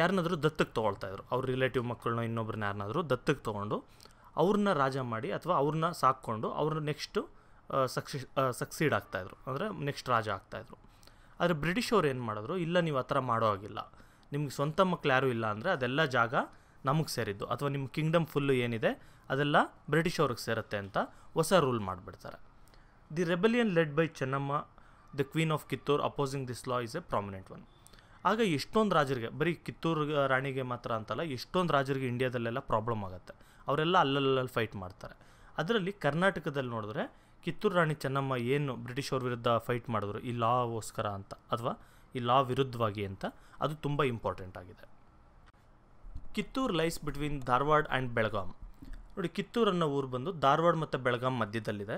ಯಾರನ್ನಾದರೂ ದತ್ತಕ್ಕೆ ತೊಗೊಳ್ತಾಯಿದ್ರು ಅವ್ರ ರಿಲೇಟಿವ್ ಮಕ್ಕಳನ್ನ ಇನ್ನೊಬ್ರನ್ನ ಯಾರನ್ನಾದರೂ ದತ್ತಕ್ಕೆ ತೊಗೊಂಡು ಅವ್ರನ್ನ ರಾಜ ಮಾಡಿ ಅಥವಾ ಅವ್ರನ್ನ ಸಾಕ್ಕೊಂಡು ಅವ್ರನ್ನ ನೆಕ್ಸ್ಟು ಸಕ್ಸಿ ಸಕ್ಸೀಡ್ ಆಗ್ತಾಯಿದ್ರು ಅಂದರೆ ನೆಕ್ಸ್ಟ್ ರಾಜ ಆಗ್ತಾಯಿದ್ರು ಆದರೆ ಬ್ರಿಟಿಷ್ ಏನು ಮಾಡಿದ್ರು ಇಲ್ಲ ನೀವು ಆ ಥರ ಮಾಡೋ ಹಾಗಿಲ್ಲ ನಿಮ್ಗೆ ಸ್ವಂತ ಮಕ್ಕಳು ಯಾರು ಇಲ್ಲ ಅಂದರೆ ಅದೆಲ್ಲ ಜಾಗ ನಮಗೆ ಸೇರಿದ್ದು ಅಥವಾ ನಿಮ್ಮ ಕಿಂಗ್ಡಮ್ ಫುಲ್ಲು ಏನಿದೆ ಅದೆಲ್ಲ ಬ್ರಿಟಿಷ್ ಅವ್ರಿಗೆ ಸೇರುತ್ತೆ ಅಂತ ಹೊಸ ರೂಲ್ ಮಾಡಿಬಿಡ್ತಾರೆ the rebellion led by Chennamma the queen of Kittur opposing this law is a prominent one ಆಗ ಎಷ್ಟೊಂದು ರಾಜರಿಗೆ ಬರೀ ಕಿತ್ತೂರು ರಾಣಿಗೆ ಮಾತ್ರ ಅಂತಲ್ಲ ಎಷ್ಟೊಂದು ರಾಜರಿಗೆ ಇಂಡಿಯಾದಲ್ಲೆಲ್ಲ ಪ್ರಾಬ್ಲಮ್ ಆಗುತ್ತೆ ಅವರೆಲ್ಲ ಅಲ್ಲಲ್ಲಲ್ಲಿ ಫೈಟ್ ಮಾಡ್ತಾರೆ ಅದರಲ್ಲಿ ಕರ್ನಾಟಕದಲ್ಲಿ ನೋಡಿದ್ರೆ ಕಿತ್ತೂರು ರಾಣಿ ಚೆನ್ನಮ್ಮ ಏನು ಬ್ರಿಟಿಷವ್ರ ವಿರುದ್ಧ ಫೈಟ್ ಮಾಡಿದ್ರು ಈ ಲಾಗೋಸ್ಕರ ಅಂತ ಅಥವಾ ಈ ಲಾ ವಿರುದ್ಧವಾಗಿ ಅಂತ ಅದು ತುಂಬ ಇಂಪಾರ್ಟೆಂಟ್ ಆಗಿದೆ Kittur lies between Dharwad and Belgaum ನೋಡಿ ಕಿತ್ತೂರು ಅನ್ನೋ ಊರು ಬಂದು ಧಾರವಾಡ ಮತ್ತು ಬೆಳಗಾಂ ಮಧ್ಯದಲ್ಲಿದೆ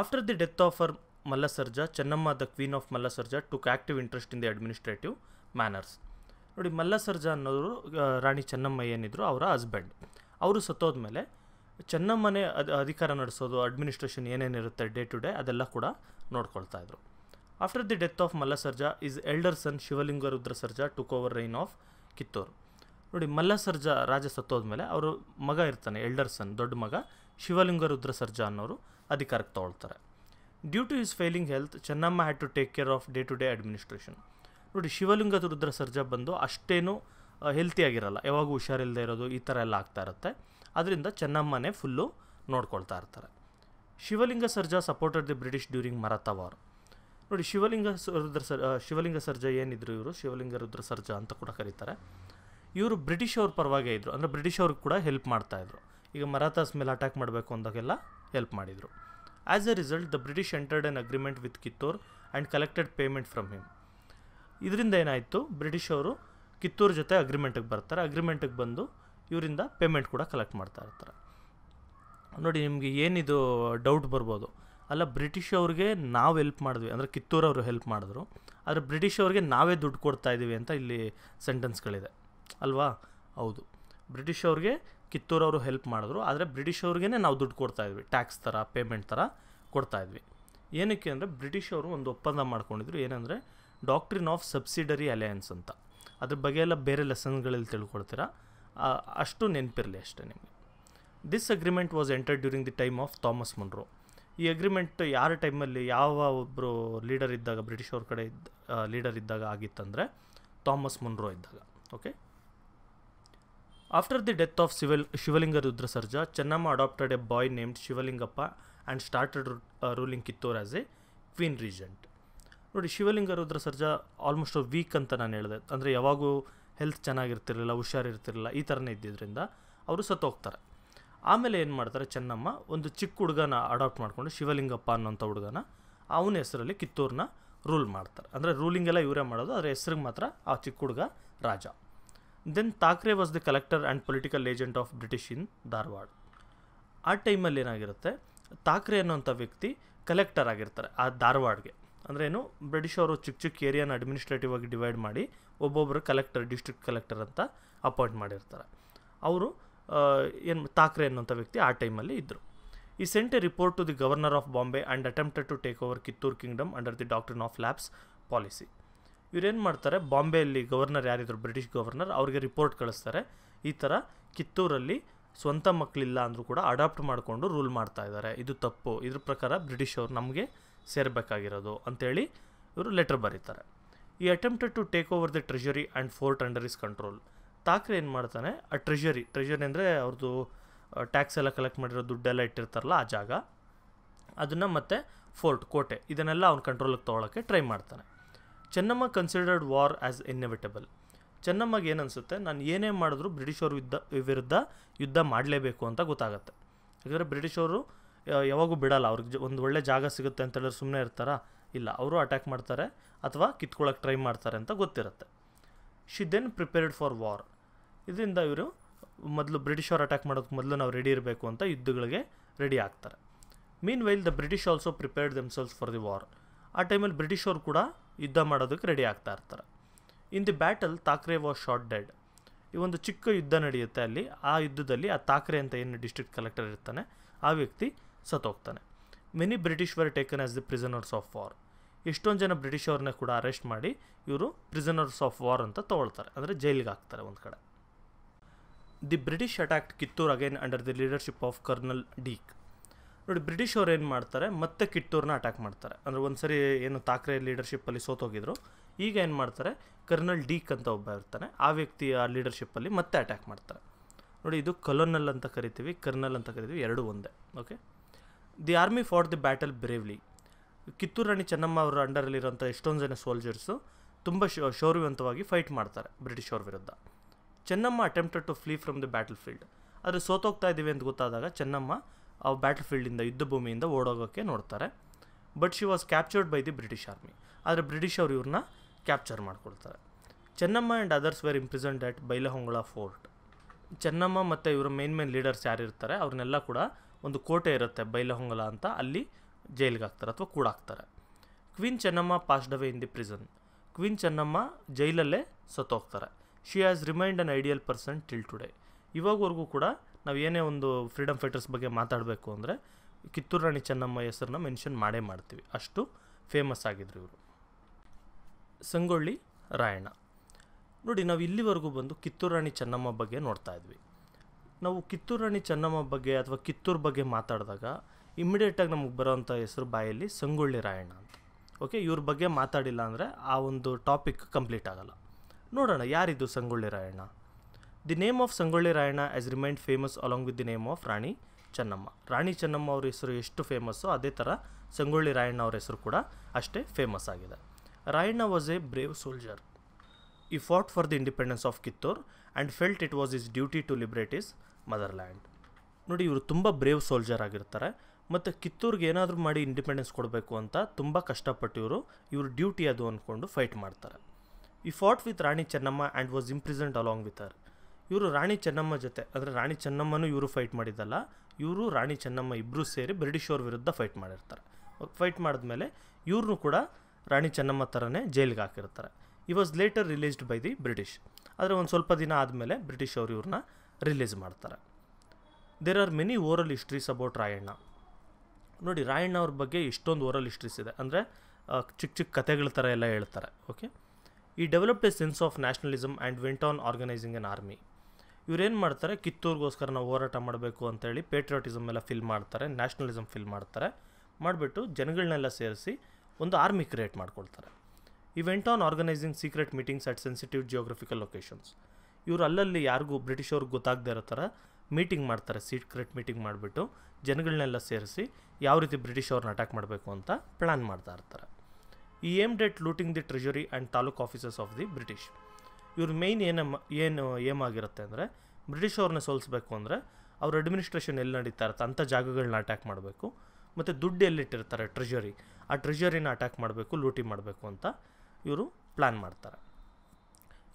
after the death of her Mallasarja Chennamma the queen of Mallasarja took active interest in the administrative manners ನೋಡಿ ಮಲ್ಲಸರ್ಜಾ ಅನ್ನೋರು ರಾಣಿ ಚೆನ್ನಮ್ಮ ಏನಿದ್ರು ಅವರ ಹಸ್ಬೆಂಡ್ ಅವರು ಸತ್ತೋದ ಮೇಲೆ ಚೆನ್ನಮ್ಮನೇ ಅದ ಅಧಿಕಾರ ನಡೆಸೋದು ಅಡ್ಮಿನಿಸ್ಟ್ರೇಷನ್ ಏನೇನಿರುತ್ತೆ ಡೇ ಟು ಡೇ ಅದೆಲ್ಲ ಕೂಡ ನೋಡ್ಕೊಳ್ತಾ ಇದ್ರು after the death of Malla Sarja elder son Shivalinga Rudra Sarja took over reign of Kittur ನೋಡಿ ಮಲ್ಲ ಸರ್ಜಾ ರಾಜ ಸತ್ತೋದ್ಮೇಲೆ ಅವರು ಮಗ ಇರ್ತಾನೆ ಎಲ್ಡರ್ ಸನ್ ದೊಡ್ಡ ಮಗ ಶಿವಲಿಂಗ ರುದ್ರ ಸರ್ಜಾ ಅನ್ನೋರು ಅಧಿಕಾರಕ್ಕೆ ತೊಗೊಳ್ತಾರೆ due to his failing health Chennamma had to take care of day to day administration ನೋಡಿ ಶಿವಲಿಂಗ ರುದ್ರ ಸರ್ಜಾ ಬಂದು ಅಷ್ಟೇನು ಹೆಲ್ತಿಯಾಗಿರಲ್ಲ ಯಾವಾಗೂ ಹುಷಾರಿಲ್ಲದೆ ಇರೋದು ಈ ಥರ ಎಲ್ಲ ಆಗ್ತಾ ಇರುತ್ತೆ ಅದರಿಂದ ಚೆನ್ನಮ್ಮನೇ ಫುಲ್ಲು ನೋಡ್ಕೊಳ್ತಾ ಇರ್ತಾರೆ Shivalinga Sarja supported the British during Maratha war ನೋಡಿ ಶಿವಲಿಂಗ ರುದ್ರ ಸರ್ ಶಿವಲಿಂಗ ಸರ್ಜಾ ಏನಿದ್ರು ಇವರು ಶಿವಲಿಂಗ ರುದ್ರ ಸರ್ಜಾ ಅಂತ ಕೂಡ ಕರೀತಾರೆ ಇವರು ಬ್ರಿಟಿಷ್ ಅವ್ರ ಪರವಾಗೇ ಇದ್ದರು ಅಂದರೆ ಬ್ರಿಟಿಷ್ ಅವ್ರಿಗೆ ಕೂಡ ಹೆಲ್ಪ್ ಮಾಡ್ತಾಯಿದ್ರು ಈಗ ಮರಾಠಾಸ್ ಮೇಲೆ ಅಟ್ಯಾಕ್ ಮಾಡಬೇಕು ಅಂದಾಗೆಲ್ಲ ಹೆಲ್ಪ್ ಮಾಡಿದರು as a result the British entered an agreement with Kittur and collected payment from him ಇದರಿಂದ ಏನಾಯಿತು ಬ್ರಿಟಿಷ್ ಅವರು ಕಿತ್ತೂರು ಜೊತೆ ಅಗ್ರಿಮೆಂಟಿಗೆ ಬರ್ತಾರೆ ಅಗ್ರಿಮೆಂಟಿಗೆ ಬಂದು ಇವರಿಂದ ಪೇಮೆಂಟ್ ಕೂಡ ಕಲೆಕ್ಟ್ ಮಾಡ್ತಾ ಇರ್ತಾರೆ ನೋಡಿ ನಿಮಗೆ ಏನಿದು ಡೌಟ್ ಬರ್ಬೋದು ಅಲ್ಲ ಬ್ರಿಟಿಷ್ ಅವ್ರಿಗೆ ನಾವು ಹೆಲ್ಪ್ ಮಾಡಿದ್ವಿ ಅಂದರೆ ಅವರು ಹೆಲ್ಪ್ ಮಾಡಿದ್ರು ಆದರೆ ಬ್ರಿಟಿಷ್ ಅವ್ರಿಗೆ ನಾವೇ ದುಡ್ಡು ಕೊಡ್ತಾ ಇದ್ದೀವಿ ಅಂತ ಇಲ್ಲಿ ಸೆಂಟೆನ್ಸ್ಗಳಿದೆ ಅಲ್ವಾ ಹೌದು ಬ್ರಿಟಿಷ್ ಅವ್ರಿಗೆ ಅವರು ಹೆಲ್ಪ್ ಮಾಡಿದ್ರು ಆದರೆ ಬ್ರಿಟಿಷ್ ಅವ್ರಿಗೆ ನಾವು ದುಡ್ಡು ಕೊಡ್ತಾ ಇದ್ವಿ ಟ್ಯಾಕ್ಸ್ ಥರ ಪೇಮೆಂಟ್ ಥರ ಕೊಡ್ತಾ ಇದ್ವಿ ಏನಕ್ಕೆ ಅಂದರೆ ಬ್ರಿಟಿಷ್ ಅವರು ಒಂದು ಒಪ್ಪಂದ ಮಾಡ್ಕೊಂಡಿದ್ರು ಏನಂದರೆ ಡಾಕ್ಟ್ರಿನ್ ಆಫ್ ಸಬ್ಸಿಡರಿ ಅಲಯನ್ಸ್ ಅಂತ ಅದ್ರ ಬಗ್ಗೆ ಎಲ್ಲ ಬೇರೆ ಲೆಸನ್ಗಳಲ್ಲಿ ತಿಳ್ಕೊಳ್ತೀರಾ ಅಷ್ಟು ನೆನಪಿರಲಿ ಅಷ್ಟೇ ನಿಮಗೆ this agreement was enter during the time of Thomas Munro ಈ ಅಗ್ರಿಮೆಂಟ್ ಯಾರ ಟೈಮಲ್ಲಿ ಯಾವ ಒಬ್ಬರು ಲೀಡರ್ ಇದ್ದಾಗ ಬ್ರಿಟಿಷ್ ಅವ್ರ ಕಡೆ ಇದ್ದ ಲೀಡರ್ ಇದ್ದಾಗ ಆಗಿತ್ತಂದರೆ ಥಾಮಸ್ ಮುನ್ರೋ ಇದ್ದಾಗ okay after the death of ಶಿವಲ್ Shivalinga Rudra Sarja Chennamma adopted a boy named Shivalingappa and started ruling Kittur as a queen regent ನೋಡಿ ಶಿವಲಿಂಗ ರುದ್ರ ಸರ್ಜಾ ಆಲ್ಮೋಸ್ಟ್ ವೀಕ್ ಅಂತ ನಾನು ಹೇಳಿದೆ ಅಂದರೆ ಯಾವಾಗೂ ಹೆಲ್ತ್ ಚೆನ್ನಾಗಿರ್ತಿರಲಿಲ್ಲ ಹುಷಾರಿರ್ತಿರಲಿಲ್ಲ ಈ ಥರನೇ ಇದ್ದಿದ್ದರಿಂದ ಅವರು ಸತ್ತೋಗ್ತಾರೆ ಆಮೇಲೆ ಏನು ಮಾಡ್ತಾರೆ ಚೆನ್ನಮ್ಮ ಒಂದು ಚಿಕ್ಕ ಹುಡುಗನ ಅಡಾಪ್ಟ್ ಮಾಡಿಕೊಂಡು ಶಿವಲಿಂಗಪ್ಪ ಅನ್ನೋಂಥ ಹುಡುಗನ ಅವನ ಹೆಸರಲ್ಲಿ ಕಿತ್ತೂರನ್ನ ರೂಲ್ ಮಾಡ್ತಾರೆ ಅಂದರೆ ರೂಲಿಂಗ್ ಎಲ್ಲ ಇವರೇ ಮಾಡೋದು ಅದರ ಹೆಸ್ರಿಗೆ ಮಾತ್ರ ಆ ಚಿಕ್ಕ ಹುಡುಗ ರಾಜ then Thackeray was the collector and political agent of British in Dharwad ಆ ಟೈಮಲ್ಲಿ ಏನಾಗಿರುತ್ತೆ ತಾಕ್ರೆ ಅನ್ನೋಂಥ ವ್ಯಕ್ತಿ ಕಲೆಕ್ಟರ್ ಆಗಿರ್ತಾರೆ ಆ ಧಾರವಾಡಗೆ ಅಂದರೆ ಏನು ಬ್ರಿಟಿಷ್ ಅವರು ಚಿಕ್ಕ ಚಿಕ್ಕ ಏರಿಯಾನ ಅಡ್ಮಿನಿಸ್ಟ್ರೇಟಿವ್ ಆಗಿ ಡಿವೈಡ್ ಮಾಡಿ ಒಬ್ಬೊಬ್ಬರು ಕಲೆಕ್ಟರ್ ಡಿಸ್ಟ್ರಿಕ್ಟ್ ಕಲೆಕ್ಟರ್ ಅಂತ ಅಪಾಯಿಂಟ್ ಮಾಡಿರ್ತಾರೆ ಅವರು ಏನು ತಾಕ್ರೆ ಅನ್ನೋಂಥ ವ್ಯಕ್ತಿ ಆ ಟೈಮಲ್ಲಿ ಇದ್ದರು he sent a report to the governor of Bombay and attempted to take over Kittur kingdom under the doctrine of lapse policy ಇವರೇನು ಮಾಡ್ತಾರೆ ಬಾಂಬೆಯಲ್ಲಿ ಗವರ್ನರ್ ಯಾರಿದ್ರು ಬ್ರಿಟಿಷ್ ಗವರ್ನರ್ ಅವ್ರಿಗೆ ರಿಪೋರ್ಟ್ ಕಳಿಸ್ತಾರೆ ಈ ಥರ ಕಿತ್ತೂರಲ್ಲಿ ಸ್ವಂತ ಮಕ್ಕಳಿಲ್ಲ ಅಂದರೂ ಕೂಡ ಅಡಾಪ್ಟ್ ಮಾಡಿಕೊಂಡು ರೂಲ್ ಮಾಡ್ತಾ ಇದ್ದಾರೆ ಇದು ತಪ್ಪು ಇದ್ರ ಪ್ರಕಾರ ಬ್ರಿಟಿಷ್ ನಮಗೆ ಸೇರಬೇಕಾಗಿರೋದು ಅಂಥೇಳಿ ಇವರು ಲೆಟ್ರ್ ಬರೀತಾರೆ he attempted to take over the treasury and fort under his control Thackeray ಏನು ಮಾಡ್ತಾನೆ ಆ ಟ್ರೆಜರಿ ಟ್ರೆಜರಿ ಅಂದರೆ ಅವ್ರದ್ದು ಟ್ಯಾಕ್ಸ್ ಎಲ್ಲ ಕಲೆಕ್ಟ್ ಮಾಡಿರೋ ದುಡ್ಡೆಲ್ಲ ಇಟ್ಟಿರ್ತಾರಲ್ಲ ಆ ಜಾಗ ಅದನ್ನು ಮತ್ತೆ ಫೋರ್ಟ್ ಕೋಟೆ ಇದನ್ನೆಲ್ಲ ಅವ್ನ ಕಂಟ್ರೋಲಿಗೆ ತೊಗೊಳಕ್ಕೆ ಟ್ರೈ ಮಾಡ್ತಾನೆ Chennamma considered war as inevitable ಚೆನ್ನಮ್ಮಗೆ ಏನು ಅನಿಸುತ್ತೆ ನಾನು ಏನೇ ಮಾಡಿದ್ರು ಬ್ರಿಟಿಷವ್ರ ಯುದ್ಧ ವಿರುದ್ಧ ಯುದ್ಧ ಮಾಡಲೇಬೇಕು ಅಂತ ಗೊತ್ತಾಗುತ್ತೆ ಯಾಕಂದರೆ ಬ್ರಿಟಿಷವರು ಯಾವಾಗೂ ಬಿಡಲ್ಲ ಅವ್ರಿಗೆ ಒಂದು ಒಳ್ಳೆ ಜಾಗ ಸಿಗುತ್ತೆ ಅಂತೇಳಿದ್ರೆ ಸುಮ್ಮನೆ ಇರ್ತಾರ ಇಲ್ಲ ಅವರು ಅಟ್ಯಾಕ್ ಮಾಡ್ತಾರೆ ಅಥವಾ ಕಿತ್ಕೊಳ್ಳೋಕೆ ಟ್ರೈ ಮಾಡ್ತಾರೆ ಅಂತ ಗೊತ್ತಿರುತ್ತೆ she then prepared for war ಇದರಿಂದ ಇವರು ಮೊದಲು ಬ್ರಿಟಿಷ್ ಅಟ್ಯಾಕ್ ಮಾಡೋಕ್ಕೆ ಮೊದಲು ನಾವು ರೆಡಿ ಇರಬೇಕು ಅಂತ ಯುದ್ಧಗಳಿಗೆ ರೆಡಿ ಆಗ್ತಾರೆ meanwhile the British also prepared themselves for the war ಆ ಟೈಮಲ್ಲಿ ಬ್ರಿಟಿಷ್ ಕೂಡ ಯುದ್ಧ ಮಾಡೋದಕ್ಕೆ ರೆಡಿ ಆಗ್ತಾ ಇರ್ತಾರೆ in the battle Thackeray was shot dead ಈ ಒಂದು ಚಿಕ್ಕ ಯುದ್ಧ ನಡೆಯುತ್ತೆ ಅಲ್ಲಿ ಆ ಯುದ್ಧದಲ್ಲಿ ಆ ತಾಕ್ರೆ ಅಂತ ಏನು ಡಿಸ್ಟ್ರಿಕ್ಟ್ ಕಲೆಕ್ಟರ್ ಇರ್ತಾನೆ ಆ ವ್ಯಕ್ತಿ ಸತ್ತೋಗ್ತಾನೆ many British were taken as the prisoners of war ಎಷ್ಟೊಂದು ಜನ ಬ್ರಿಟಿಷ್ ಅವ್ರನ್ನ ಕೂಡ ಅರೆಸ್ಟ್ ಮಾಡಿ ಇವರು ಪ್ರಿಸನರ್ಸ್ ಆಫ್ ವಾರ್ ಅಂತ ತೊಗೊಳ್ತಾರೆ ಅಂದರೆ ಜೈಲಿಗೆ ಹಾಕ್ತಾರೆ ಒಂದು ಕಡೆ the British attacked Kittur again under the leadership of colonel Deacon ನೋಡಿ ಬ್ರಿಟಿಷ್ ಅವ್ರು ಏನು ಮಾಡ್ತಾರೆ ಮತ್ತೆ ಕಿತ್ತೂರ್ನ ಅಟ್ಯಾಕ್ ಮಾಡ್ತಾರೆ ಅಂದರೆ ಒಂದು ಸರಿ ಏನು ತಾಕ್ರೆ ಲೀಡರ್ಶಿಪ್ಪಲ್ಲಿ ಸೋತೋಗಿದ್ರು ಈಗ ಏನು ಮಾಡ್ತಾರೆ ಕರ್ನಲ್ ಡೀಕ್ ಅಂತ ಒಬ್ಬ ಇರ್ತಾನೆ ಆ ವ್ಯಕ್ತಿ ಆ ಲೀಡರ್ಶಿಪ್ಪಲ್ಲಿ ಮತ್ತೆ ಅಟ್ಯಾಕ್ ಮಾಡ್ತಾರೆ ನೋಡಿ ಇದು ಕಲೋನಲ್ ಅಂತ ಕರಿತೀವಿ ಕರ್ನಲ್ ಅಂತ ಕರಿತೀವಿ ಎರಡು ಒಂದೇ okay the army for the battle bravely Kittur Rani Chennamma ಅವರ ಅಂಡರಲ್ಲಿರುವಂಥ ಎಷ್ಟೊಂದು ಜನ ಸೋಲ್ಜರ್ಸು ತುಂಬ ಶೋ ಶೌರ್ಯವಂತವಾಗಿ ಫೈಟ್ ಮಾಡ್ತಾರೆ ಬ್ರಿಟಿಷ್ ಅವ್ರ ವಿರುದ್ಧ Chennamma attempted to flee from the battlefield ಆದರೆ ಸೋತೋಗ್ತಾ ಇದ್ದೀವಿ ಅಂತ ಗೊತ್ತಾದಾಗ ಚೆನ್ನಮ್ಮ ಆ ಬ್ಯಾಟಲ್ ಫೀಲ್ಡಿಂದ ಯುದ್ಧ ಭೂಮಿಯಿಂದ ಓಡೋಗೋಕ್ಕೆ ನೋಡ್ತಾರೆ but she was captured by the British army ಆದರೆ ಬ್ರಿಟಿಷ್ ಅವರು ಇವ್ರನ್ನ ಕ್ಯಾಪ್ಚರ್ ಮಾಡ್ಕೊಳ್ತಾರೆ Chennamma and others were imprisoned at Bailhongal fort Chennamma ಮತ್ತು ಇವರ ಮೇನ್ ಮೇನ್ ಲೀಡರ್ಸ್ ಯಾರಿರ್ತಾರೆ ಅವ್ರನ್ನೆಲ್ಲ ಕೂಡ ಒಂದು ಕೋಟೆ ಇರುತ್ತೆ ಬೈಲಹೊಂಗಲ ಅಂತ ಅಲ್ಲಿ ಜೈಲಿಗೆ ಹಾಕ್ತಾರೆ ಅಥವಾ ಕೂಡಾಕ್ತಾರೆ queen Chennamma passed away in the prison queen Chennamma ಜೈಲಲ್ಲೇ ಸತ್ತೋಗ್ತಾರೆ she has remained an ideal person till today ಇವಾಗವರೆಗೂ ಕೂಡ ನಾವು ಏನೇ ಒಂದು ಫ್ರೀಡಮ್ ಫೈಟರ್ಸ್ ಬಗ್ಗೆ ಮಾತಾಡಬೇಕು ಅಂದರೆ ಕಿತ್ತೂರು ರಾಣಿ ಚೆನ್ನಮ್ಮ ಹೆಸರನ್ನ ಮೆನ್ಷನ್ ಮಾಡೇ ಮಾಡ್ತೀವಿ ಅಷ್ಟು ಫೇಮಸ್ ಆಗಿದ್ರು ಇವರು ಸಂಗೊಳ್ಳಿ ರಾಯಣ್ಣ ನೋಡಿ ನಾವು ಇಲ್ಲಿವರೆಗೂ ಬಂದು ಕಿತ್ತೂರು ರಾಣಿ ಚೆನ್ನಮ್ಮ ಬಗ್ಗೆ ನೋಡ್ತಾ ಇದ್ವಿ ನಾವು ಕಿತ್ತೂರು ರಾಣಿ ಚೆನ್ನಮ್ಮ ಬಗ್ಗೆ ಅಥವಾ ಕಿತ್ತೂರು ಬಗ್ಗೆ ಮಾತಾಡಿದಾಗ ಇಮ್ಮಿಡಿಯೇಟಾಗಿ ನಮಗೆ ಬರೋವಂಥ ಹೆಸರು ಬಾಯಲ್ಲಿ ಸಂಗೊಳ್ಳಿ ರಾಯಣ್ಣ ಅಂತ ಓಕೆ ಇವ್ರ ಬಗ್ಗೆ ಮಾತಾಡಿಲ್ಲ ಅಂದರೆ ಆ ಒಂದು ಟಾಪಿಕ್ ಕಂಪ್ಲೀಟ್ ಆಗೋಲ್ಲ ನೋಡೋಣ ಯಾರಿದು Sangolli Rayanna the name of Sangolli Rayanna has remained famous along with the name of Rani Chennamma Rani Chennamma ಅವ್ರ ಹೆಸರು ಎಷ್ಟು ಫೇಮಸ್ಸೋ ಅದೇ ಥರ ಸಂಗೊಳ್ಳಿ ರಾಯಣ್ಣ ಅವ್ರ ಹೆಸರು ಕೂಡ ಅಷ್ಟೇ ಫೇಮಸ್ ಆಗಿದೆ Rayanna was a brave soldier He fought for the independence of Kittur and felt it was his duty to liberate his motherland ನೋಡಿ ಇವರು ತುಂಬ ಬ್ರೇವ್ ಸೋಲ್ಜರ್ ಆಗಿರ್ತಾರೆ ಮತ್ತು ಕಿತ್ತೂರಿಗೆ ಏನಾದರೂ ಮಾಡಿ ಇಂಡಿಪೆಂಡೆನ್ಸ್ ಕೊಡಬೇಕು ಅಂತ ತುಂಬ ಕಷ್ಟಪಟ್ಟು ಇವರು ಇವರು ಡ್ಯೂಟಿ ಅದು ಅಂದ್ಕೊಂಡು ಫೈಟ್ ಮಾಡ್ತಾರೆ ಈ fought with Rani Chennamma and was imprisoned along with her ಇವರು ರಾಣಿ ಚೆನ್ನಮ್ಮ ಜೊತೆ ಅಂದರೆ ರಾಣಿ ಚೆನ್ನಮ್ಮನೂ ಇವರು ಫೈಟ್ ಮಾಡಿದ್ದಲ್ಲ ಇವರು ರಾಣಿ ಚೆನ್ನಮ್ಮ ಇಬ್ಬರೂ ಸೇರಿ ಬ್ರಿಟಿಷ್ ಅವ್ರ ವಿರುದ್ಧ ಫೈಟ್ ಮಾಡಿರ್ತಾರೆ ಫೈಟ್ ಮಾಡಿದ್ಮೇಲೆ ಇವ್ರನ್ನೂ ಕೂಡ ರಾಣಿ ಚೆನ್ನಮ್ಮ ಥರನೇ ಜೈಲಿಗೆ ಹಾಕಿರ್ತಾರೆ he was later released by the British ಆದರೆ ಒಂದು ಸ್ವಲ್ಪ ದಿನ ಆದಮೇಲೆ ಬ್ರಿಟಿಷ್ ಅವರು ಇವ್ರನ್ನ ರಿಲೀಸ್ ಮಾಡ್ತಾರೆ there are many oral histories about Rayanna ನೋಡಿ ರಾಯಣ್ಣ ಅವ್ರ ಬಗ್ಗೆ ಇಷ್ಟೊಂದು ಓರಲ್ ಹಿಸ್ಟ್ರೀಸ್ ಇದೆ ಅಂದರೆ ಚಿಕ್ಕ ಚಿಕ್ಕ ಕಥೆಗಳ ಥರ ಎಲ್ಲ ಹೇಳ್ತಾರೆ okay he developed a sense of nationalism and went on organising an army ಇವ್ರೇನು ಮಾಡ್ತಾರೆ ಕಿತ್ತೂರಿಗೋಸ್ಕರ ನಾವು ಹೋರಾಟ ಮಾಡಬೇಕು ಅಂತೇಳಿ ಪೇಟ್ರಿಯಾಟಿಸಮ್ ಎಲ್ಲ ಫಿಲ್ ಮಾಡ್ತಾರೆ ನ್ಯಾಷನಲಿಸಮ್ ಫಿಲ್ ಮಾಡ್ತಾರೆ ಮಾಡಿಬಿಟ್ಟು ಜನಗಳನ್ನೆಲ್ಲ ಸೇರಿಸಿ ಒಂದು ಆರ್ಮಿ ಕ್ರಿಯೇಟ್ ಮಾಡ್ಕೊಳ್ತಾರೆ he went organising secret secret meetings sensitive sensitive geographical ಇವರು ಅಲ್ಲಲ್ಲಿ ಯಾರಿಗೂ ಬ್ರಿಟಿಷವ್ರಿಗೆ ಗೊತ್ತಾಗದೇ ಇರೋ ಥರ ಮೀಟಿಂಗ್ ಮಾಡ್ತಾರೆ ಸೀಕ್ರೆಟ್ ಮೀಟಿಂಗ್ ಮಾಡಿಬಿಟ್ಟು ಜನಗಳನ್ನೆಲ್ಲ ಸೇರಿಸಿ ಯಾವ ರೀತಿ ಬ್ರಿಟಿಷ್ ಅವ್ರನ್ನ ಅಟ್ಯಾಕ್ ಮಾಡಬೇಕು ಅಂತ ಪ್ಲ್ಯಾನ್ ಮಾಡ್ತಾ ಇರ್ತಾರೆ he aimed at looting the treasury and taluk offices of the British ಇವ್ರ ಮೇನ್ ಏನ ಏನು ಏಮ್ ಆಗಿರುತ್ತೆ ಅಂದರೆ ಬ್ರಿಟಿಷ್ ಅವ್ರನ್ನ ಸೋಲಿಸ್ಬೇಕು ಅಂದರೆ ಅವ್ರ ಅಡ್ಮಿನಿಸ್ಟ್ರೇಷನ್ ಎಲ್ಲಿ ನಡೀತಾ ಇರುತ್ತೆ ಅಂಥ ಜಾಗಗಳನ್ನ ಅಟ್ಯಾಕ್ ಮಾಡಬೇಕು ಮತ್ತು ದುಡ್ಡು ಎಲ್ಲಿಟ್ಟಿರ್ತಾರೆ ಟ್ರೆಜರಿ ಆ ಟ್ರೆಜರಿನ ಅಟ್ಯಾಕ್ ಮಾಡಬೇಕು ಲೂಟಿ ಮಾಡಬೇಕು ಅಂತ ಇವರು ಪ್ಲ್ಯಾನ್ ಮಾಡ್ತಾರೆ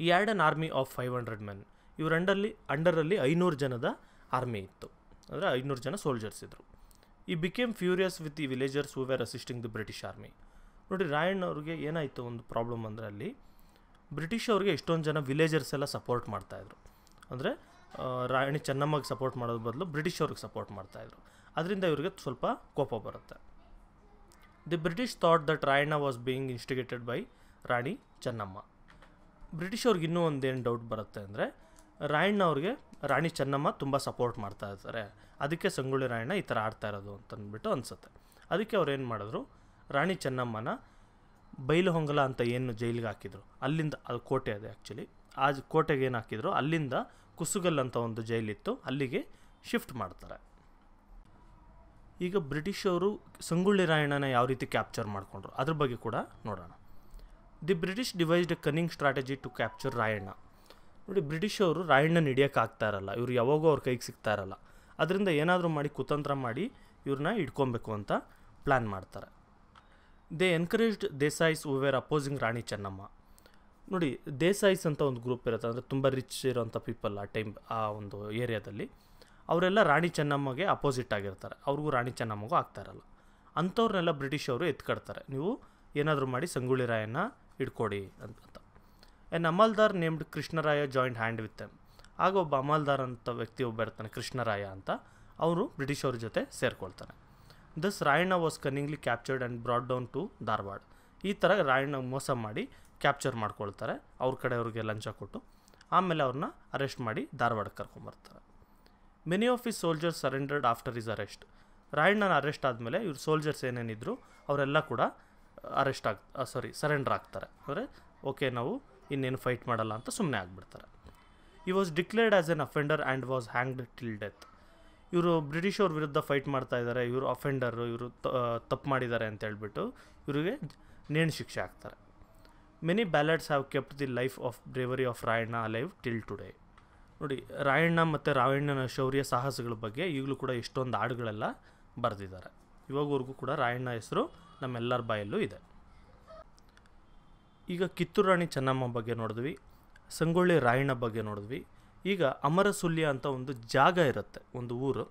he had army of five hundred men ಇವರಂಡರ್ಲಿ ಅಂಡರಲ್ಲಿ ಅಂಡರಲ್ಲಿ ಐನೂರು ಜನದ ಆರ್ಮಿ ಇತ್ತು ಅಂದರೆ ಐನೂರು ಜನ ಸೋಲ್ಜರ್ಸ್ ಇದ್ದರು he became furious with the villagers who were assisting the British army ನೋಡಿ ರಾಯಣ್ಣ ಅವ್ರಿಗೆ ಏನಾಯಿತು ಒಂದು ಪ್ರಾಬ್ಲಮ್ ಅಂದರೆ ಅಲ್ಲಿ ಬ್ರಿಟಿಷ್ ಅವ್ರಿಗೆ ಎಷ್ಟೊಂದು ಜನ ವಿಲೇಜರ್ಸ್ ಎಲ್ಲ ಸಪೋರ್ಟ್ ಮಾಡ್ತಾಯಿದ್ರು ಅಂದರೆ ರಾಯಣಿ ಚೆನ್ನಮ್ಮಗೆ ಸಪೋರ್ಟ್ ಮಾಡೋದ ಬದಲು ಬ್ರಿಟಿಷ್ ಅವ್ರಿಗೆ ಸಪೋರ್ಟ್ ಮಾಡ್ತಾಯಿದ್ರು ಅದರಿಂದ ಇವರಿಗೆ ಸ್ವಲ್ಪ ಕೋಪ ಬರುತ್ತೆ the British thought that Rayanna was being instigated by Rani Chennamma ಬ್ರಿಟಿಷವ್ರಿಗೆ ಇನ್ನೂ ಒಂದೇನು ಡೌಟ್ ಬರುತ್ತೆ ಅಂದರೆ ರಾಯಣ್ಣವ್ರಿಗೆ ರಾಣಿ ಚೆನ್ನಮ್ಮ ತುಂಬ ಸಪೋರ್ಟ್ ಮಾಡ್ತಾ ಇರ್ತಾರೆ ಅದಕ್ಕೆ ಸಂಗೊಳ್ಳಿ ರಾಯಣ್ಣ ಈ ಥರ ಆಡ್ತಾ ಇರೋದು ಅಂತಂದ್ಬಿಟ್ಟು ಅನಿಸುತ್ತೆ ಅದಕ್ಕೆ ಅವ್ರು ಏನು ಮಾಡಿದ್ರು ರಾಣಿ ಚೆನ್ನಮ್ಮನ ಬೈಲು ಹೊಂಗಲ ಅಂತ ಏನು ಜೈಲಿಗೆ ಹಾಕಿದ್ರು ಅಲ್ಲಿಂದ ಅದು ಕೋಟೆ ಅದೇ ಆ್ಯಕ್ಚುಲಿ ಆ ಕೋಟೆಗೆ ಏನು ಹಾಕಿದ್ರು ಅಲ್ಲಿಂದ ಕುಸುಗಲ್ ಅಂತ ಒಂದು ಜೈಲಿತ್ತು ಅಲ್ಲಿಗೆ ಶಿಫ್ಟ್ ಮಾಡ್ತಾರೆ ಈಗ ಬ್ರಿಟಿಷವರು ಸಂಗೊಳ್ಳಿ ರಾಯಣ್ಣನ ಯಾವ ರೀತಿ ಕ್ಯಾಪ್ಚರ್ ಮಾಡಿಕೊಂಡ್ರು ಅದ್ರ ಬಗ್ಗೆ ಕೂಡ ನೋಡೋಣ the British devised cunning strategy to capture Rayanna ನೋಡಿ ಬ್ರಿಟಿಷ್ ಅವರು ರಾಯಣ್ಣನ ಹಿಡಿಯೋಕ್ಕಾಗ್ತಾ ಇರಲ್ಲ ಇವ್ರು ಯಾವಾಗೂ ಅವ್ರ ಕೈಗೆ ಸಿಗ್ತಾ ಇರಲ್ಲ ಅದರಿಂದ ಏನಾದರೂ ಮಾಡಿ ಕುತಂತ್ರ ಮಾಡಿ ಇವ್ರನ್ನ ಇಟ್ಕೊಬೇಕು ಅಂತ ಪ್ಲ್ಯಾನ್ ಮಾಡ್ತಾರೆ they encouraged Desais were opposing Rani Chennamma ನೋಡಿ ದೇಸಾಯ್ಸ್ ಅಂತ ಒಂದು ಗ್ರೂಪ್ ಇರುತ್ತೆ ಅಂದರೆ ತುಂಬ ರಿಚ್ ಇರೋಂಥ ಪೀಪಲ್ ಆ ಟೈಮ್ ಆ ಒಂದು ಏರಿಯಾದಲ್ಲಿ ಅವರೆಲ್ಲ ರಾಣಿ ಚೆನ್ನಮ್ಮಗೆ ಅಪೋಸಿಟ್ ಆಗಿರ್ತಾರೆ ಅವ್ರಿಗೂ ರಾಣಿ ಚೆನ್ನಮ್ಮಗೂ ಆಗ್ತಾ ಇರಲ್ಲ ಅಂಥವ್ರನ್ನೆಲ್ಲ ಬ್ರಿಟಿಷ್ ಅವರು ಎತ್ಕಡ್ತಾರೆ ನೀವು ಏನಾದರೂ ಮಾಡಿ ಸಂಗೊಳ್ಳಿ ರಾಯನ್ನ ಹಿಡ್ಕೊಡಿ ಅಂತ an amaldar named Krishnaraya joint hand with them ಆಗ ಒಬ್ಬ ಅಮಲ್ದಾರ್ ಅಂತ ವ್ಯಕ್ತಿ ಒಬ್ಬ ಇರ್ತಾನೆ ಕೃಷ್ಣರಾಯ ಅಂತ ಅವರು ಬ್ರಿಟಿಷ್ ಅವ್ರ ಜೊತೆ ಸೇರ್ಕೊಳ್ತಾನೆ this Rayanna was cunningly captured and brought down to Dharwad ಈ ಥರ ರಾಯಣ್ಣ ಮೋಸ ಮಾಡಿ ಕ್ಯಾಪ್ಚರ್ ಮಾಡ್ಕೊಳ್ತಾರೆ ಅವ್ರ ಅವ್ರಿಗೆ ಲಂಚ ಕೊಟ್ಟು ಆಮೇಲೆ ಅವ್ರನ್ನ ಅರೆಸ್ಟ್ ಮಾಡಿ ಧಾರವಾಡಕ್ಕೆ ಕರ್ಕೊಂಬರ್ತಾರೆ many of his soldiers surrendered after his arrest ರಾಯಣ್ಣನ ಅರೆಸ್ಟ್ ಆದಮೇಲೆ ಇವ್ರ ಸೋಲ್ಜರ್ಸ್ ಏನೇನಿದ್ರು ಅವರೆಲ್ಲ ಕೂಡ ಅರೆಸ್ಟ್ ಆಗ್ ಸಾರಿ ಸರೆಂಡರ್ ಆಗ್ತಾರೆ ಅಂದರೆ ಓಕೆ ನಾವು ಇನ್ನೇನು ಫೈಟ್ ಮಾಡಲ್ಲ ಅಂತ ಸುಮ್ಮನೆ ಆಗಿಬಿಡ್ತಾರೆ he was declared as an offender and was hanged till death ಇವರು ಬ್ರಿಟಿಷ್ ಅವ್ರ ವಿರುದ್ಧ ಫೈಟ್ ಮಾಡ್ತಾ ಇದ್ದಾರೆ ಇವರು ಅಫೆಂಡರು ಇವರು ತಪ್ಪು ಮಾಡಿದ್ದಾರೆ ಅಂತ ಹೇಳ್ಬಿಟ್ಟು ಇವರಿಗೆ ನೇಣು ಶಿಕ್ಷೆ ಆಗ್ತಾರೆ many ballads have kept the life of bravery of Rayanna live till today ನೋಡಿ ರಾಯಣ್ಣ ಮತ್ತು ರಾಯಣ್ಣನ ಶೌರ್ಯ ಸಾಹಸಗಳ ಬಗ್ಗೆ ಈಗಲೂ ಕೂಡ ಎಷ್ಟೊಂದು ಹಾಡುಗಳೆಲ್ಲ ಬರೆದಿದ್ದಾರೆ ಇವಾಗವರೆಗೂ ಕೂಡ ರಾಯಣ್ಣ ಹೆಸರು ನಮ್ಮೆಲ್ಲರ ಬಾಯಲ್ಲೂ ಇದೆ ಈಗ ಕಿತ್ತೂರು ರಾಣಿ ಚೆನ್ನಮ್ಮ ಬಗ್ಗೆ ನೋಡಿದ್ವಿ ಸಂಗೊಳ್ಳಿ ರಾಯಣ್ಣ ಬಗ್ಗೆ ನೋಡಿದ್ವಿ ಈಗ ಅಮರಸುಲ್ಯ ಅಂತ ಒಂದು ಜಾಗ ಇರುತ್ತೆ ಒಂದು ಊರು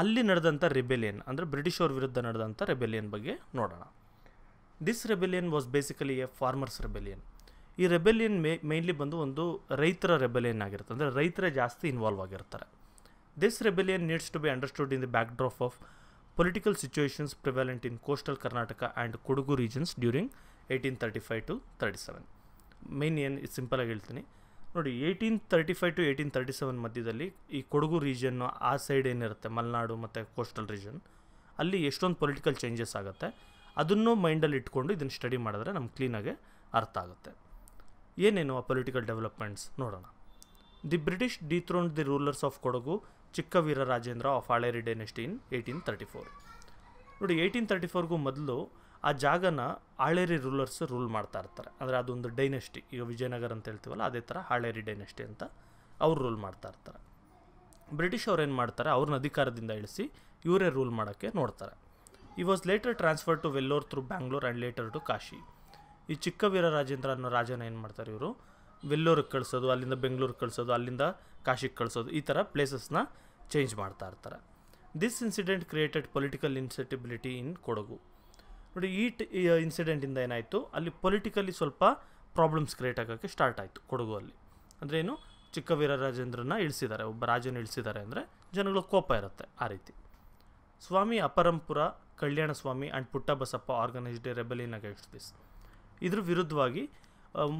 ಅಲ್ಲಿ ನಡೆದಂಥ ರೆಬೆಲಿಯನ್ ಅಂದರೆ ಬ್ರಿಟಿಷರ ವಿರುದ್ಧ ನಡೆದಂಥ ರೆಬೆಲಿಯನ್ ಬಗ್ಗೆ ನೋಡೋಣ this rebellion was basically a farmers rebellion ಈ ರೆಬೆಲಿಯನ್ ಮೇ ಮೇನ್ಲಿ ಬಂದು ಒಂದು ರೈತರ ರೆಬೆಲಿಯನ್ ಆಗಿರುತ್ತೆ ಅಂದರೆ ರೈತರೇ ಜಾಸ್ತಿ ಇನ್ವಾಲ್ವ್ ಆಗಿರ್ತಾರೆ this rebellion needs to be understood in the backdrop of political situations in coastal Karnataka and Kodagu regions during eighteen thirty five to thirty seven main ಏನು ಸಿಂಪಲಾಗಿ ಹೇಳ್ತೀನಿ ನೋಡಿ eighteen thirty five to eighteen thirty seven ಮಧ್ಯದಲ್ಲಿ ಈ ಕೊಡಗು ರೀಜನ್ನು ಆ ಸೈಡ್ ಏನಿರುತ್ತೆ ಮಲೆನಾಡು ಮತ್ತು ಕೋಸ್ಟಲ್ ರೀಜನ್ ಅಲ್ಲಿ ಎಷ್ಟೊಂದು ಪೊಲಿಟಿಕಲ್ ಚೇಂಜಸ್ ಆಗುತ್ತೆ ಅದನ್ನು ಮೈಂಡಲ್ಲಿ ಇಟ್ಕೊಂಡು ಇದನ್ನು ಸ್ಟಡಿ ಮಾಡಿದ್ರೆ ನಮ್ಗೆ ಕ್ಲೀನಾಗೆ ಅರ್ಥ ಆಗುತ್ತೆ ಏನೇನು ಆ ಪೊಲಿಟಿಕಲ್ ಡೆವಲಪ್ಮೆಂಟ್ಸ್ ನೋಡೋಣ the British dethrone the rulers of Kodagu Chikka Veera Rajendra of Haleri dynasty in eighteen thirty four ನೋಡಿ ಏಯ್ಟೀನ್ ತರ್ಟಿ ಫೋರ್ಗೂ ಮೊದಲು ಆ ಜಾಗನ ಹಳೇರಿ ರೂಲರ್ಸ್ ರೂಲ್ ಮಾಡ್ತಾ ಇರ್ತಾರೆ ಅಂದರೆ ಅದೊಂದು ಡೈನೆಸ್ಟಿ ಈಗ ವಿಜಯನಗರ ಅಂತ ಹೇಳ್ತೀವಲ್ಲ ಅದೇ ಥರ ಹಾಳೇರಿ ಡೈನೆಸ್ಟಿ ಅಂತ ಅವ್ರು ರೂಲ್ ಮಾಡ್ತಾ ಇರ್ತಾರೆ ಬ್ರಿಟಿಷ್ ಅವ್ರು ಏನು ಮಾಡ್ತಾರೆ ಅವ್ರನ್ನ ಅಧಿಕಾರದಿಂದ ಇಳಿಸಿ ಇವರೇ ರೂಲ್ ಮಾಡೋಕ್ಕೆ ನೋಡ್ತಾರೆ he was later transfer to Vellore through Bangalore and later to Kashi ಈ ಚಿಕ್ಕ ವೀರ ರಾಜೇಂದ್ರ ಅನ್ನೋ ರಾಜನ ಏನು ಮಾಡ್ತಾರೆ ಇವರು ವೆಲ್ಲೂರಿಗೆ ಕಳಿಸೋದು ಅಲ್ಲಿಂದ ಬೆಂಗಳೂರಿಗೆ ಕಳಿಸೋದು ಅಲ್ಲಿಂದ ಕಾಶಿಗೆ ಕಳಿಸೋದು ಈ ಥರ ಪ್ಲೇಸಸ್ನ ಚೇಂಜ್ ಮಾಡ್ತಾ ಇರ್ತಾರೆ this incident created political instability in Kodagu ನೋಡಿ ಈ ಇನ್ಸಿಡೆಂಟಿಂದ ಏನಾಯಿತು ಅಲ್ಲಿ ಪೊಲಿಟಿಕಲಿ ಸ್ವಲ್ಪ ಪ್ರಾಬ್ಲಮ್ಸ್ ಕ್ರಿಯೇಟ್ ಆಗೋಕ್ಕೆ ಸ್ಟಾರ್ಟ್ ಆಯಿತು ಕೊಡಗು ಅಲ್ಲಿ ಅಂದರೆ ಏನು ಚಿಕ್ಕ ವೀರರಾಜೇಂದ್ರನ ಇಳಿಸಿದ್ದಾರೆ ಒಬ್ಬ ರಾಜನ ಇಳಿಸಿದ್ದಾರೆ ಅಂದರೆ ಜನಗಳು ಕೋಪ ಇರುತ್ತೆ ಆ ರೀತಿ Swami Aparampara Kalyana Swami and Puttabasappa organised rebellion against this ಇದ್ರ ವಿರುದ್ಧವಾಗಿ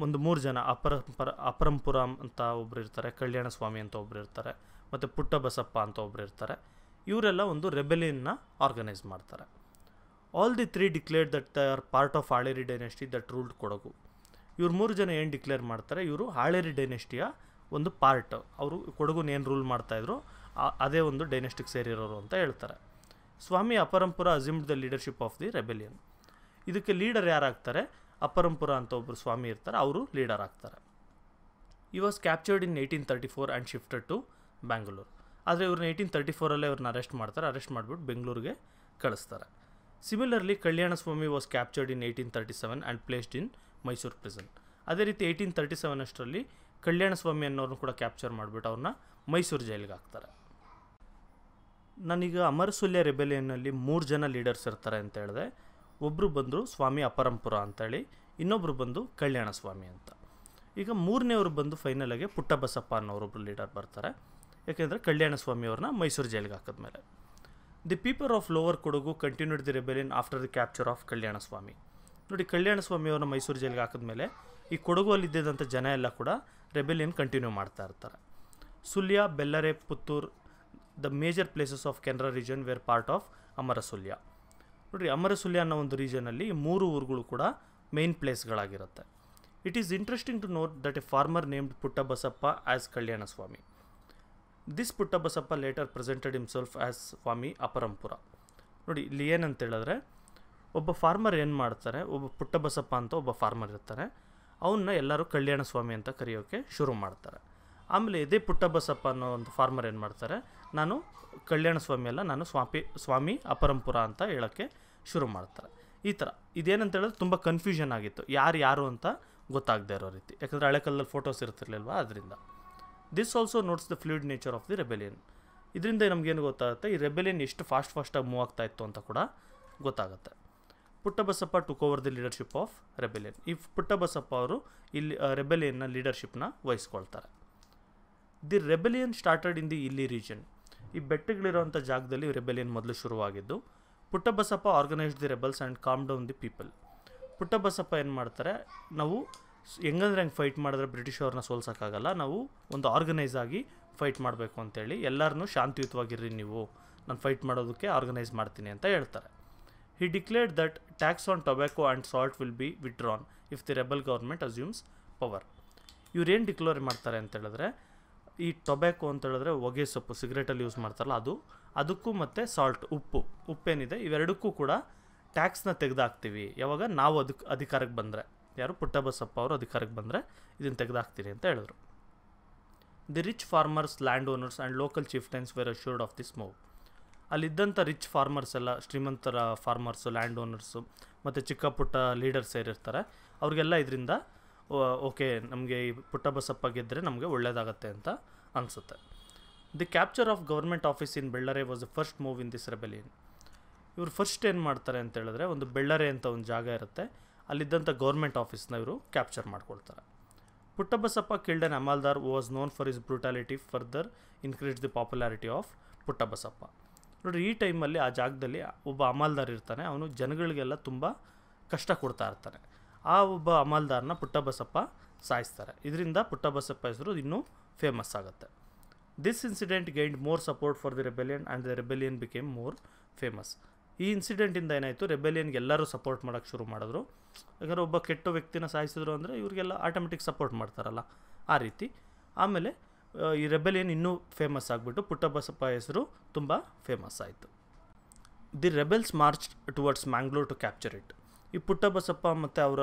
ಒಂದು ಮೂರು ಜನ ಅಪರ ಪರ ಅಪರಂಪುರಂ ಅಂತ ಒಬ್ರು ಇರ್ತಾರೆ ಕಲ್ಯಾಣ ಸ್ವಾಮಿ ಅಂತ ಒಬ್ರು ಇರ್ತಾರೆ ಮತ್ತು ಪುಟ್ಟಬಸಪ್ಪ ಅಂತ ಒಬ್ರು ಇರ್ತಾರೆ ಇವರೆಲ್ಲ ಒಂದು ರೆಬೆಲಿಯನ್ನ ಆರ್ಗನೈಸ್ ಮಾಡ್ತಾರೆ all the three declare that they are part of Haleri dynasty that ruled Kodagu ಇವ್ರು ಮೂರು ಜನ ಏನು ಡಿಕ್ಲೇರ್ ಮಾಡ್ತಾರೆ ಇವರು ಹಾಳೇರಿ ಡೈನೆಸ್ಟಿಯ ಒಂದು ಪಾರ್ಟ್ ಅವರು ಕೊಡಗುನ ಏನು ರೂಲ್ ಮಾಡ್ತಾಯಿದ್ರು ಅದೇ ಒಂದು ಡೈನೆಸ್ಟಿಗೆ ಸೇರಿರೋರು ಅಂತ ಹೇಳ್ತಾರೆ Swami Aparampara assumed the leadership of the rebellion ಇದಕ್ಕೆ ಲೀಡರ್ ಯಾರಾಗ್ತಾರೆ ಅಪ್ಪರಂಪುರ ಅಂತ ಒಬ್ಬರು ಸ್ವಾಮಿ ಇರ್ತಾರೆ ಅವರು ಲೀಡರ್ ಆಗ್ತಾರೆ he was captured in eighteen thirty four and shifted to Bangalore ಆದರೆ ಇವ್ರನ್ನ ಏಯ್ಟೀನ್ ತರ್ಟಿ ಫೋರಲ್ಲೇ ಇವ್ರನ್ನ ಅರೆಸ್ಟ್ ಮಾಡ್ತಾರೆ ಅರೆಸ್ಟ್ ಮಾಡಿಬಿಟ್ಟು ಬೆಂಗಳೂರಿಗೆ ಕಳಿಸ್ತಾರೆ similarly Kalyana Swami was captured in eighteen thirty seven and placed in Mysore prison ಅದೇ ರೀತಿ ಏಯ್ಟೀನ್ ತರ್ಟಿ ಸೆವೆನ್ ಅಷ್ಟರಲ್ಲಿ ಕಲ್ಯಾಣ ಸ್ವಾಮಿ ಅನ್ನೋರು ಕೂಡ ಕ್ಯಾಪ್ಚರ್ ಮಾಡಿಬಿಟ್ಟು ಅವ್ರನ್ನ ಮೈಸೂರು ಜೈಲಿಗೆ ಹಾಕ್ತಾರೆ ನಾನೀಗ ಅಮರಸುಲ್ಯ ರೆಬೆಲಿಯನ್ನಲ್ಲಿ ಮೂರು ಜನ ಲೀಡರ್ಸ್ ಇರ್ತಾರೆ ಅಂತ ಹೇಳಿದೆ ಒಬ್ಬರು ಬಂದರು ಸ್ವಾಮಿ ಅಪರಂಪುರ ಅಂತೇಳಿ ಇನ್ನೊಬ್ಬರು ಬಂದು ಕಲ್ಯಾಣ ಸ್ವಾಮಿ ಅಂತ ಈಗ ಮೂರನೇವರು ಬಂದು ಫೈನಲಾಗಿ ಪುಟ್ಟಬಸಪ್ಪ ಅನ್ನೋರೊಬ್ಬರು ಲೀಡರ್ ಬರ್ತಾರೆ ಯಾಕೆಂದರೆ ಕಲ್ಯಾಣ ಸ್ವಾಮಿಯವ್ರನ್ನ ಮೈಸೂರು ಜೈಲಿಗೆ ಹಾಕಿದ್ಮೇಲೆ the people of lower Kodagu continued the rebellion after the capture of Kalyana Swami ನೋಡಿ ಕಲ್ಯಾಣ ಸ್ವಾಮಿಯವ್ರನ್ನ ಮೈಸೂರು ಜೈಲಿಗೆ ಹಾಕಿದ್ಮೇಲೆ ಈ ಕೊಡಗು ಅಲ್ಲಿದ್ದಂಥ ಜನ ಎಲ್ಲ ಕೂಡ ರೆಬೆಲಿಯನ್ ಕಂಟಿನ್ಯೂ ಮಾಡ್ತಾ ಇರ್ತಾರೆ Sullia Bellare Puttur the major places of Canara region where part of Amarasulya ನೋಡಿ ಅಮರಸುಲ್ಯ ಅನ್ನೋ ಒಂದು ರೀಜನಲ್ಲಿ ಮೂರು ಊರುಗಳು ಕೂಡ ಮೇನ್ ಪ್ಲೇಸ್ಗಳಾಗಿರುತ್ತೆ it is interesting to note that a farmer named Puttabasappa as Kalyana Swami this Puttabasappa later presented himself as Swami Aparampara ನೋಡಿ ಇಲ್ಲಿ ಏನಂತ ಹೇಳಿದ್ರೆ ಒಬ್ಬ ಫಾರ್ಮರ್ ಏನು ಮಾಡ್ತಾರೆ ಒಬ್ಬ ಪುಟ್ಟಬಸಪ್ಪ ಅಂತ ಒಬ್ಬ ಫಾರ್ಮರ್ ಇರ್ತಾರೆ ಅವನ್ನ ಎಲ್ಲರೂ ಕಲ್ಯಾಣ ಸ್ವಾಮಿ ಅಂತ ಕರೆಯೋಕ್ಕೆ ಶುರು ಮಾಡ್ತಾರೆ ಆಮೇಲೆ ಇದೇ ಪುಟ್ಟಬಸಪ್ಪ ಅನ್ನೋ ಒಂದು ಫಾರ್ಮರ್ ಏನು ಮಾಡ್ತಾರೆ ನಾನು ಕಲ್ಯಾಣ ಸ್ವಾಮಿ ಅಲ್ಲ ನಾನು ಸ್ವಾಮಿ ಸ್ವಾಮಿ ಅಪರಂಪುರ ಅಂತ ಹೇಳೋಕ್ಕೆ ಶುರು ಮಾಡ್ತಾರೆ ಈ ಥರ ಇದೇನಂತ ಹೇಳಿದ್ರೆ ತುಂಬ ಕನ್ಫ್ಯೂಷನ್ ಆಗಿತ್ತು ಯಾರು ಯಾರು ಅಂತ ಗೊತ್ತಾಗದೆ ಇರೋ ರೀತಿ ಯಾಕಂದರೆ ಹಳೆ ಕಾಲದಲ್ಲಿ ಫೋಟೋಸ್ ಇರ್ತಿರ್ಲಿಲ್ವ ಅದರಿಂದ this also notes the fluid nature of the rebellion ಇದರಿಂದ ನಮಗೇನು ಗೊತ್ತಾಗುತ್ತೆ ಈ ರೆಬೆಲಿಯನ್ ಎಷ್ಟು ಫಾಸ್ಟ್ ಫಾಸ್ಟಾಗಿ ಮೂವ್ ಆಗ್ತಾ ಇತ್ತು ಅಂತ ಕೂಡ ಗೊತ್ತಾಗುತ್ತೆ Puttabasappa took over the leadership of rebellion ಈ ಪುಟ್ಟಬಸಪ್ಪ ಅವರು ಇಲ್ಲಿ ರೆಬೆಲಿಯನ್ನ ಲೀಡರ್ಶಿಪ್ನ ವಹಿಸ್ಕೊಳ್ತಾರೆ the rebellion started in the ಇಲ್ಲಿ ರೀಜನ್ ಈ ಬೆಟ್ಟಗಳಿರುವಂಥ ಜಾಗದಲ್ಲಿ ರೆಬೆಲಿಯನ್ ಮೊದಲು ಶುರುವಾಗಿದ್ದು Puttabasappa organised the rebels and calm down the people Puttabasappa ಏನು ಮಾಡ್ತಾರೆ ನಾವು ಹೆಂಗಂದ್ರೆ ಹೆಂಗೆ ಫೈಟ್ ಮಾಡಿದ್ರೆ ಬ್ರಿಟಿಷವ್ರನ್ನ ಸೋಲ್ಸೋಕ್ಕಾಗಲ್ಲ ನಾವು ಒಂದು ಆರ್ಗನೈಸ್ ಆಗಿ ಫೈಟ್ ಮಾಡಬೇಕು ಅಂತೇಳಿ ಎಲ್ಲರನ್ನೂ ಶಾಂತಿಯುತವಾಗಿರ್ರಿ ನೀವು ನಾನು ಫೈಟ್ ಮಾಡೋದಕ್ಕೆ ಆರ್ಗನೈಸ್ ಮಾಡ್ತೀನಿ ಅಂತ ಹೇಳ್ತಾರೆ he declared that tax on tobacco and salt will be withdrawn if the rebel government assumes power ಇವ್ರೇನು ಡಿಕ್ಲೇರ್ ಮಾಡ್ತಾರೆ ಅಂತ ಹೇಳಿದ್ರೆ ಈ ಟೊಬ್ಯಾಕೋ ಅಂತ ಹೇಳಿದ್ರೆ ಹೊಗೆ ಸೊಪ್ಪು ಸಿಗರೇಟಲ್ಲಿ ಯೂಸ್ ಮಾಡ್ತಾರಲ್ಲ ಅದು ಅದಕ್ಕೂ ಮತ್ತು ಸಾಲ್ಟ್ ಉಪ್ಪು ಉಪ್ಪೇನಿದೆ ಇವೆರಡಕ್ಕೂ ಕೂಡ ಟ್ಯಾಕ್ಸ್ನ ತೆಗೆದಾಕ್ತೀವಿ ಯಾವಾಗ ನಾವು ಅದಕ್ಕೆ ಅಧಿಕಾರಕ್ಕೆ ಬಂದರೆ ಯಾರು ಪುಟ್ಟಬಸಪ್ಪ ಅವರು ಅಧಿಕಾರಕ್ಕೆ ಬಂದರೆ ಇದನ್ನು ತೆಗೆದಾಕ್ತೀರಿ ಅಂತ ಹೇಳಿದ್ರು the rich farmers land owners and local were were assured of this move ಅಲ್ಲಿದ್ದಂಥ ರಿಚ್ ಫಾರ್ಮರ್ಸ್ ಎಲ್ಲ ಶ್ರೀಮಂತರ ಫಾರ್ಮರ್ಸು ಲ್ಯಾಂಡ್ ಓನರ್ಸು ಮತ್ತು ಚಿಕ್ಕ ಪುಟ್ಟ ಲೀಡರ್ಸ್ ಸೇರಿರ್ತಾರೆ ಅವ್ರಿಗೆಲ್ಲ ಇದರಿಂದ ಓಕೆ ನಮಗೆ ಈ ಪುಟ್ಟಬಸಪ್ಪ ಗೆದ್ದರೆ ನಮಗೆ ಒಳ್ಳೆಯದಾಗತ್ತೆ ಅಂತ ಅನಿಸುತ್ತೆ the capture of government office in Bellare was the first move in this rebellion ಇವರು ಫಸ್ಟ್ ಏನು ಮಾಡ್ತಾರೆ ಅಂತ ಹೇಳಿದ್ರೆ ಒಂದು ಬೆಳ್ಳರೆ ಅಂತ ಒಂದು ಜಾಗ ಇರುತ್ತೆ ಅಲ್ಲಿದ್ದಂಥ ಗೌರ್ಮೆಂಟ್ ಆಫೀಸ್ನ ಇವರು ಕ್ಯಾಪ್ಚರ್ ಮಾಡ್ಕೊಳ್ತಾರೆ Puttabasappa killed an amaldar was known for his brutality further increase the popularity of Puttabasappa ನೋಡ್ರಿ ಈ ಟೈಮಲ್ಲಿ ಆ ಜಾಗದಲ್ಲಿ ಒಬ್ಬ ಅಮಲ್ದಾರ್ ಇರ್ತಾನೆ ಅವನು ಜನಗಳಿಗೆಲ್ಲ ತುಂಬ ಕಷ್ಟ ಕೊಡ್ತಾ ಇರ್ತಾನೆ ಆ ಒಬ್ಬ ಅಮಾಲ್ದಾರ್ನ ಪುಟ್ಟಬಸಪ್ಪ ಸಾಯಿಸ್ತಾರೆ ಇದರಿಂದ ಪುಟ್ಟಬಸಪ್ಪ ಹೆಸರು ಇನ್ನೂ ಫೇಮಸ್ ಆಗುತ್ತೆ this incident gained more support for the rebellion and the rebellion became more famous ಈ ಇನ್ಸಿಡೆಂಟಿಂದ ಏನಾಯಿತು ರೆಬೆಲಿಯನ್ಗೆ ಎಲ್ಲರೂ ಸಪೋರ್ಟ್ ಮಾಡೋಕ್ಕೆ ಶುರು ಮಾಡಿದ್ರು ಯಾಕಂದರೆ ಒಬ್ಬ ಕೆಟ್ಟ ವ್ಯಕ್ತಿನ ಸಾಯಿಸಿದ್ರು ಅಂದರೆ ಇವರಿಗೆಲ್ಲ ಆಟೋಮೆಟಿಕ್ ಸಪೋರ್ಟ್ ಮಾಡ್ತಾರಲ್ಲ ಆ ರೀತಿ ಆಮೇಲೆ ಈ ರೆಬೆಲಿಯನ್ ಇನ್ನೂ ಫೇಮಸ್ ಆಗಿಬಿಟ್ಟು ಪುಟ್ಟಬಸಪ್ಪ ಹೆಸರು ತುಂಬ ಫೇಮಸ್ ಆಯಿತು the rebels march towards Mangalore to capture it ಈ ಪುಟ್ಟಬಸಪ್ಪ ಮತ್ತು ಅವರ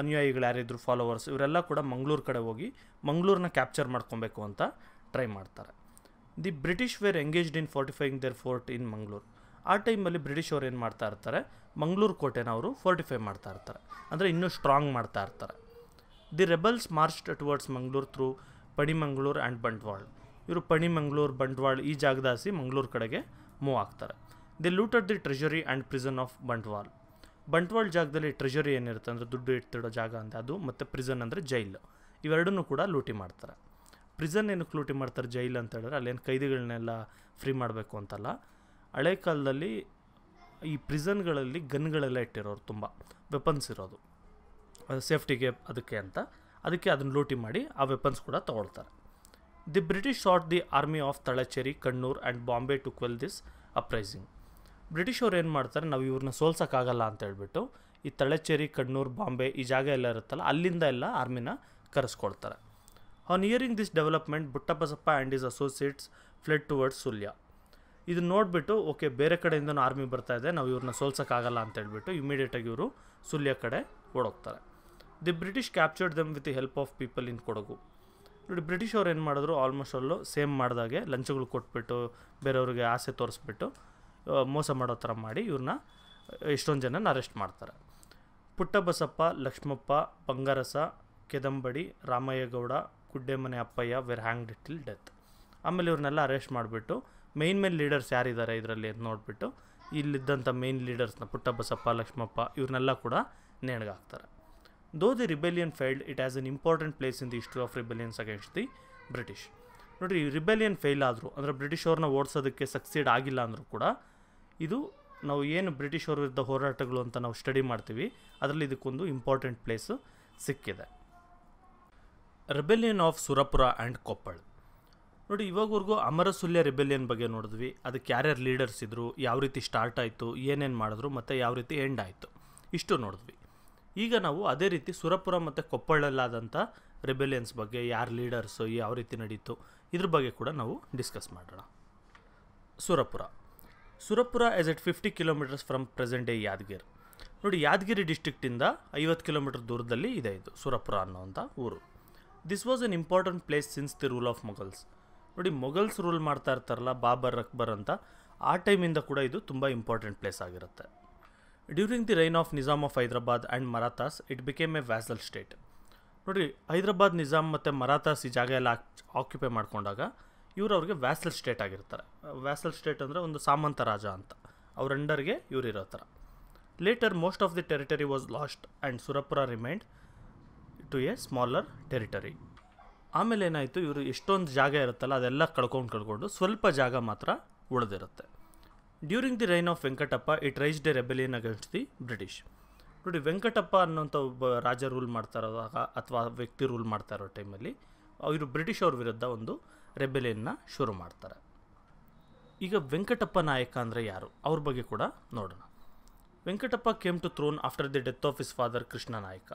ಅನುಯಾಯಿಗಳು ಯಾರಿದ್ರು ಫಾಲೋವರ್ಸ್ ಇವರೆಲ್ಲ ಕೂಡ ಮಂಗಳೂರು ಕಡೆ ಹೋಗಿ ಮಂಗಳೂರನ್ನ ಕ್ಯಾಪ್ಚರ್ ಮಾಡ್ಕೊಬೇಕು ಅಂತ ಟ್ರೈ ಮಾಡ್ತಾರೆ the British were engaged in fortifying their fort in Mangaluru ಆ ಟೈಮಲ್ಲಿ ಬ್ರಿಟಿಷ್ ಅವ್ರು ಏನು ಮಾಡ್ತಾ ಇರ್ತಾರೆ ಮಂಗಳೂರು ಕೋಟೆನ ಅವರು ಫೋರ್ಟಿಫೈ ಮಾಡ್ತಾ ಇರ್ತಾರೆ ಅಂದರೆ ಇನ್ನೂ ಸ್ಟ್ರಾಂಗ್ ಮಾಡ್ತಾ ಇರ್ತಾರೆ the rebels marched towards Mangaluru through Panimangaluru and Bantwal ಇವರು ಪಣಿಮಂಗ್ಳೂರು ಬಂಟ್ವಾಳ್ ಈ ಜಾಗದಾಸಿ ಮಂಗಳೂರು ಕಡೆಗೆ ಮೂವ್ ಆಗ್ತಾರೆ they looted the treasury and prison of Bantwal Bantwal ಜಾಗದಲ್ಲಿ ಟ್ರೆಜರಿ ಏನಿರುತ್ತೆ ಅಂದರೆ ದುಡ್ಡು ಇಟ್ಟಿರೋ ಜಾಗ ಅಂತ ಅದು ಮತ್ತು ಪ್ರಿಸನ್ ಅಂದರೆ ಜೈಲು ಇವೆರಡನ್ನೂ ಕೂಡ ಲೂಟಿ ಮಾಡ್ತಾರೆ ಪ್ರಿಸನ್ ಏನಕ್ಕೆ ಲೂಟಿ ಮಾಡ್ತಾರೆ ಜೈಲ್ ಅಂತ ಹೇಳಿದ್ರೆ ಅಲ್ಲೇನು ಕೈದಿಗಳನ್ನೆಲ್ಲ ಫ್ರೀ ಮಾಡಬೇಕು ಅಂತಲ್ಲ ಹಳೆ ಕಾಲದಲ್ಲಿ ಈ ಪ್ರಿಸನ್ಗಳಲ್ಲಿ ಗನ್ಗಳೆಲ್ಲ ಇಟ್ಟಿರೋರು ತುಂಬ ವೆಪನ್ಸ್ ಇರೋದು ಸೇಫ್ಟಿಗೆ ಅದಕ್ಕೆ ಅಂತ ಅದಕ್ಕೆ ಅದನ್ನು ಲೂಟಿ ಮಾಡಿ ಆ ವೆಪನ್ಸ್ ಕೂಡ ತೊಗೊಳ್ತಾರೆ the British sought the army of Tellicherry Kannur and Bombay to quell this uprising ಬ್ರಿಟಿಷವ್ರು ಏನು ಮಾಡ್ತಾರೆ ನಾವು ಇವ್ರನ್ನ ಸೋಲ್ಸೋಕ್ಕಾಗಲ್ಲ ಅಂತ ಹೇಳ್ಬಿಟ್ಟು ಈ ತಳಚೇರಿ ಕಣ್ಣೂರು ಬಾಂಬೆ ಈ ಜಾಗ ಎಲ್ಲ ಇರುತ್ತಲ್ಲ ಅಲ್ಲಿಂದ ಎಲ್ಲ ಆರ್ಮಿನ ಕರೆಸ್ಕೊಳ್ತಾರೆ on hearing this development Puttabasappa and his associates fled towards Sullia ಇದನ್ನ ನೋಡಿಬಿಟ್ಟು ಓಕೆ ಬೇರೆ ಕಡೆಯಿಂದನೂ ಆರ್ಮಿ ಬರ್ತಾ ಇದೆ ನಾವು ಇವ್ರನ್ನ ಸೋಲ್ಸೋಕ್ಕಾಗಲ್ಲ ಅಂತ ಹೇಳ್ಬಿಟ್ಟು ಇಮಿಡಿಯೇಟಾಗಿ ಇವರು ಸುಲ್ಯ ಕಡೆ ಓಡೋಗ್ತಾರೆ the British captured them with the help of people in Kodagu ನೋಡಿ ಬ್ರಿಟಿಷವ್ರು ಏನು ಮಾಡಿದ್ರು ಆಲ್ಮೋಸ್ಟ್ ಅಲ್ಲೂ ಸೇಮ್ ಮಾಡಿದಾಗೆ ಲಂಚಗಳು ಕೊಟ್ಬಿಟ್ಟು ಬೇರೆಯವ್ರಿಗೆ ಆಸೆ ತೋರಿಸ್ಬಿಟ್ಟು ಮೋಸ ಮಾಡೋ ಥರ ಮಾಡಿ ಇವ್ರನ್ನ ಎಷ್ಟೊಂದು ಜನನ ಅರೆಸ್ಟ್ ಮಾಡ್ತಾರೆ ಪುಟ್ಟಬಸಪ್ಪ ಲಕ್ಷ್ಮಪ್ಪ ಬಂಗಾರಸ ಕೆದಂಬಡಿ ರಾಮಯ್ಯಗೌಡ ಕುಡ್ಡೆಮನೆ ಅಪ್ಪಯ್ಯ ವೆರ್ ಹ್ಯಾಂಗ್ಡ್ ಟಿಲ್ ಡೆತ್ ಆಮೇಲೆ ಇವ್ರನ್ನೆಲ್ಲ ಅರೆಸ್ಟ್ ಮಾಡಿಬಿಟ್ಟು ಮೇನ್ ಮೇನ್ ಲೀಡರ್ಸ್ ಯಾರಿದ್ದಾರೆ ಇದರಲ್ಲಿ ಅಂತ ನೋಡಿಬಿಟ್ಟು ಇಲ್ಲಿದ್ದಂಥ ಮೇನ್ ಲೀಡರ್ಸ್ನ ಪುಟ್ಟಬಸಪ್ಪ ಲಕ್ಷ್ಮಪ್ಪ ಇವ್ರನ್ನೆಲ್ಲ ಕೂಡ ನೇಣಗಾಕ್ತಾರೆ though the rebellion failed it has an important place in the history of rebellions against the British ನೋಡಿರಿ ರಿಬೆಲಿಯನ್ ಫೇಲ್ ಆದರೂ ಅಂದರೆ ಬ್ರಿಟಿಷವ್ರನ್ನ ಅವ್ರನ್ನ ಓಡಿಸೋದಕ್ಕೆ ಸಕ್ಸೀಡ್ ಆಗಿಲ್ಲ ಅಂದರೂ ಕೂಡ ಇದು ನಾವು ಏನು ಬ್ರಿಟಿಷ್ ವಿರುದ್ಧ ಹೋರಾಟಗಳು ಅಂತ ನಾವು ಸ್ಟಡಿ ಮಾಡ್ತೀವಿ ಅದರಲ್ಲಿ ಇದಕ್ಕೊಂದು ಇಂಪಾರ್ಟೆಂಟ್ ಪ್ಲೇಸು ಸಿಕ್ಕಿದೆ rebellion of Surapura and Koppal ನೋಡಿ ಇವಾಗವರೆಗೂ ಅಮರಸುಲ್ಯ ರೆಬೆಲಿಯನ್ ಬಗ್ಗೆ ನೋಡಿದ್ವಿ ಅದಕ್ಕೆ ಯಾರ್ಯಾರು ಲೀಡರ್ಸ್ ಇದ್ದರು ಯಾವ ರೀತಿ ಸ್ಟಾರ್ಟ್ ಆಯಿತು ಏನೇನು ಮಾಡಿದ್ರು ಮತ್ತು ಯಾವ ರೀತಿ ಎಂಡ್ ಆಯಿತು ಇಷ್ಟು ನೋಡಿದ್ವಿ ಈಗ ನಾವು ಅದೇ ರೀತಿ ಸುರಪುರ ಮತ್ತು ಕೊಪ್ಪಳಲ್ಲಾದಂಥ ರೆಬೆಲಿಯನ್ಸ್ ಬಗ್ಗೆ ಯಾರು ಲೀಡರ್ಸು ಯಾವ ರೀತಿ ನಡೀತು ಇದ್ರ ಬಗ್ಗೆ ಕೂಡ ನಾವು ಡಿಸ್ಕಸ್ ಮಾಡೋಣ Surapura Surapura is at fifty kilometres from present day Yadgir ನೋಡಿ ಯಾದಗಿರಿ ಡಿಸ್ಟಿಕ್ಟಿಂದ ಐವತ್ತು ಕಿಲೋಮೀಟರ್ ದೂರದಲ್ಲಿ ಇದೆ ಇದು ಸುರಪುರ ಅನ್ನೋವಂಥ ಊರು this was an important place since the rule of Mughals ನೋಡಿ ಮೊಘಲ್ಸ್ ರೂಲ್ ಮಾಡ್ತಾ ಇರ್ತಾರಲ್ಲ ಬಾಬರ್ ಅಕ್ಬರ್ ಅಂತ ಆ ಟೈಮಿಂದ ಕೂಡ ಇದು ತುಂಬ ಇಂಪಾರ್ಟೆಂಟ್ ಪ್ಲೇಸ್ ಆಗಿರುತ್ತೆ during the reign of Nizam of Hyderabad and Marathas it became a vassal state ನೋಡಿ ಹೈದರಾಬಾದ್ ನಿಜಾಮ್ ಮತ್ತು ಮರಾಥಾಸ್ ಈ ಜಾಗ ಎಲ್ಲ ಆಕ್ಯುಪೈ ಮಾಡ್ಕೊಂಡಾಗ ಇವರು ಅವ್ರಿಗೆ ವ್ಯಾಸಲ್ ಸ್ಟೇಟ್ ಆಗಿರ್ತಾರೆ ವ್ಯಾಸಲ್ ಸ್ಟೇಟ್ ಅಂದರೆ ಒಂದು ಸಾಮಂತ ರಾಜ ಅಂತ ಅವ್ರ ಅಂಡರ್ಗೆ ಇವ್ರು ಇರೋ ಥರ later most of the territory was lost and Surapura remained to a smaller territory ಆಮೇಲೆ ಏನಾಯಿತು ಇವರು ಎಷ್ಟೊಂದು ಜಾಗ ಇರುತ್ತಲ್ಲ ಅದೆಲ್ಲ ಕಳ್ಕೊಂಡು ಕಳ್ಕೊಂಡು ಸ್ವಲ್ಪ ಜಾಗ ಮಾತ್ರ ಉಳಿದಿರುತ್ತೆ during the reign of Venkatappa it raised the rebellion against the British ನೋಡಿ ವೆಂಕಟಪ್ಪ ಅನ್ನೋಂಥ ಒಬ್ಬ ರಾಜ ರೂಲ್ ಮಾಡ್ತಾ ಇರೋ ಅಥವಾ ವ್ಯಕ್ತಿ ರೂಲ್ ಮಾಡ್ತಾ ಇರೋ ಟೈಮಲ್ಲಿ ಅವರು ಬ್ರಿಟಿಷ್ ವಿರುದ್ಧ ಒಂದು ರೆಬೆಲಿಯನ್ನ ಶುರು ಮಾಡ್ತಾರೆ ಈಗ ವೆಂಕಟಪ್ಪ ನಾಯಕ ಅಂದರೆ ಯಾರು ಅವ್ರ ಬಗ್ಗೆ ಕೂಡ ನೋಡೋಣ Venkatappa came to throne after the death of his father Krishna Nayaka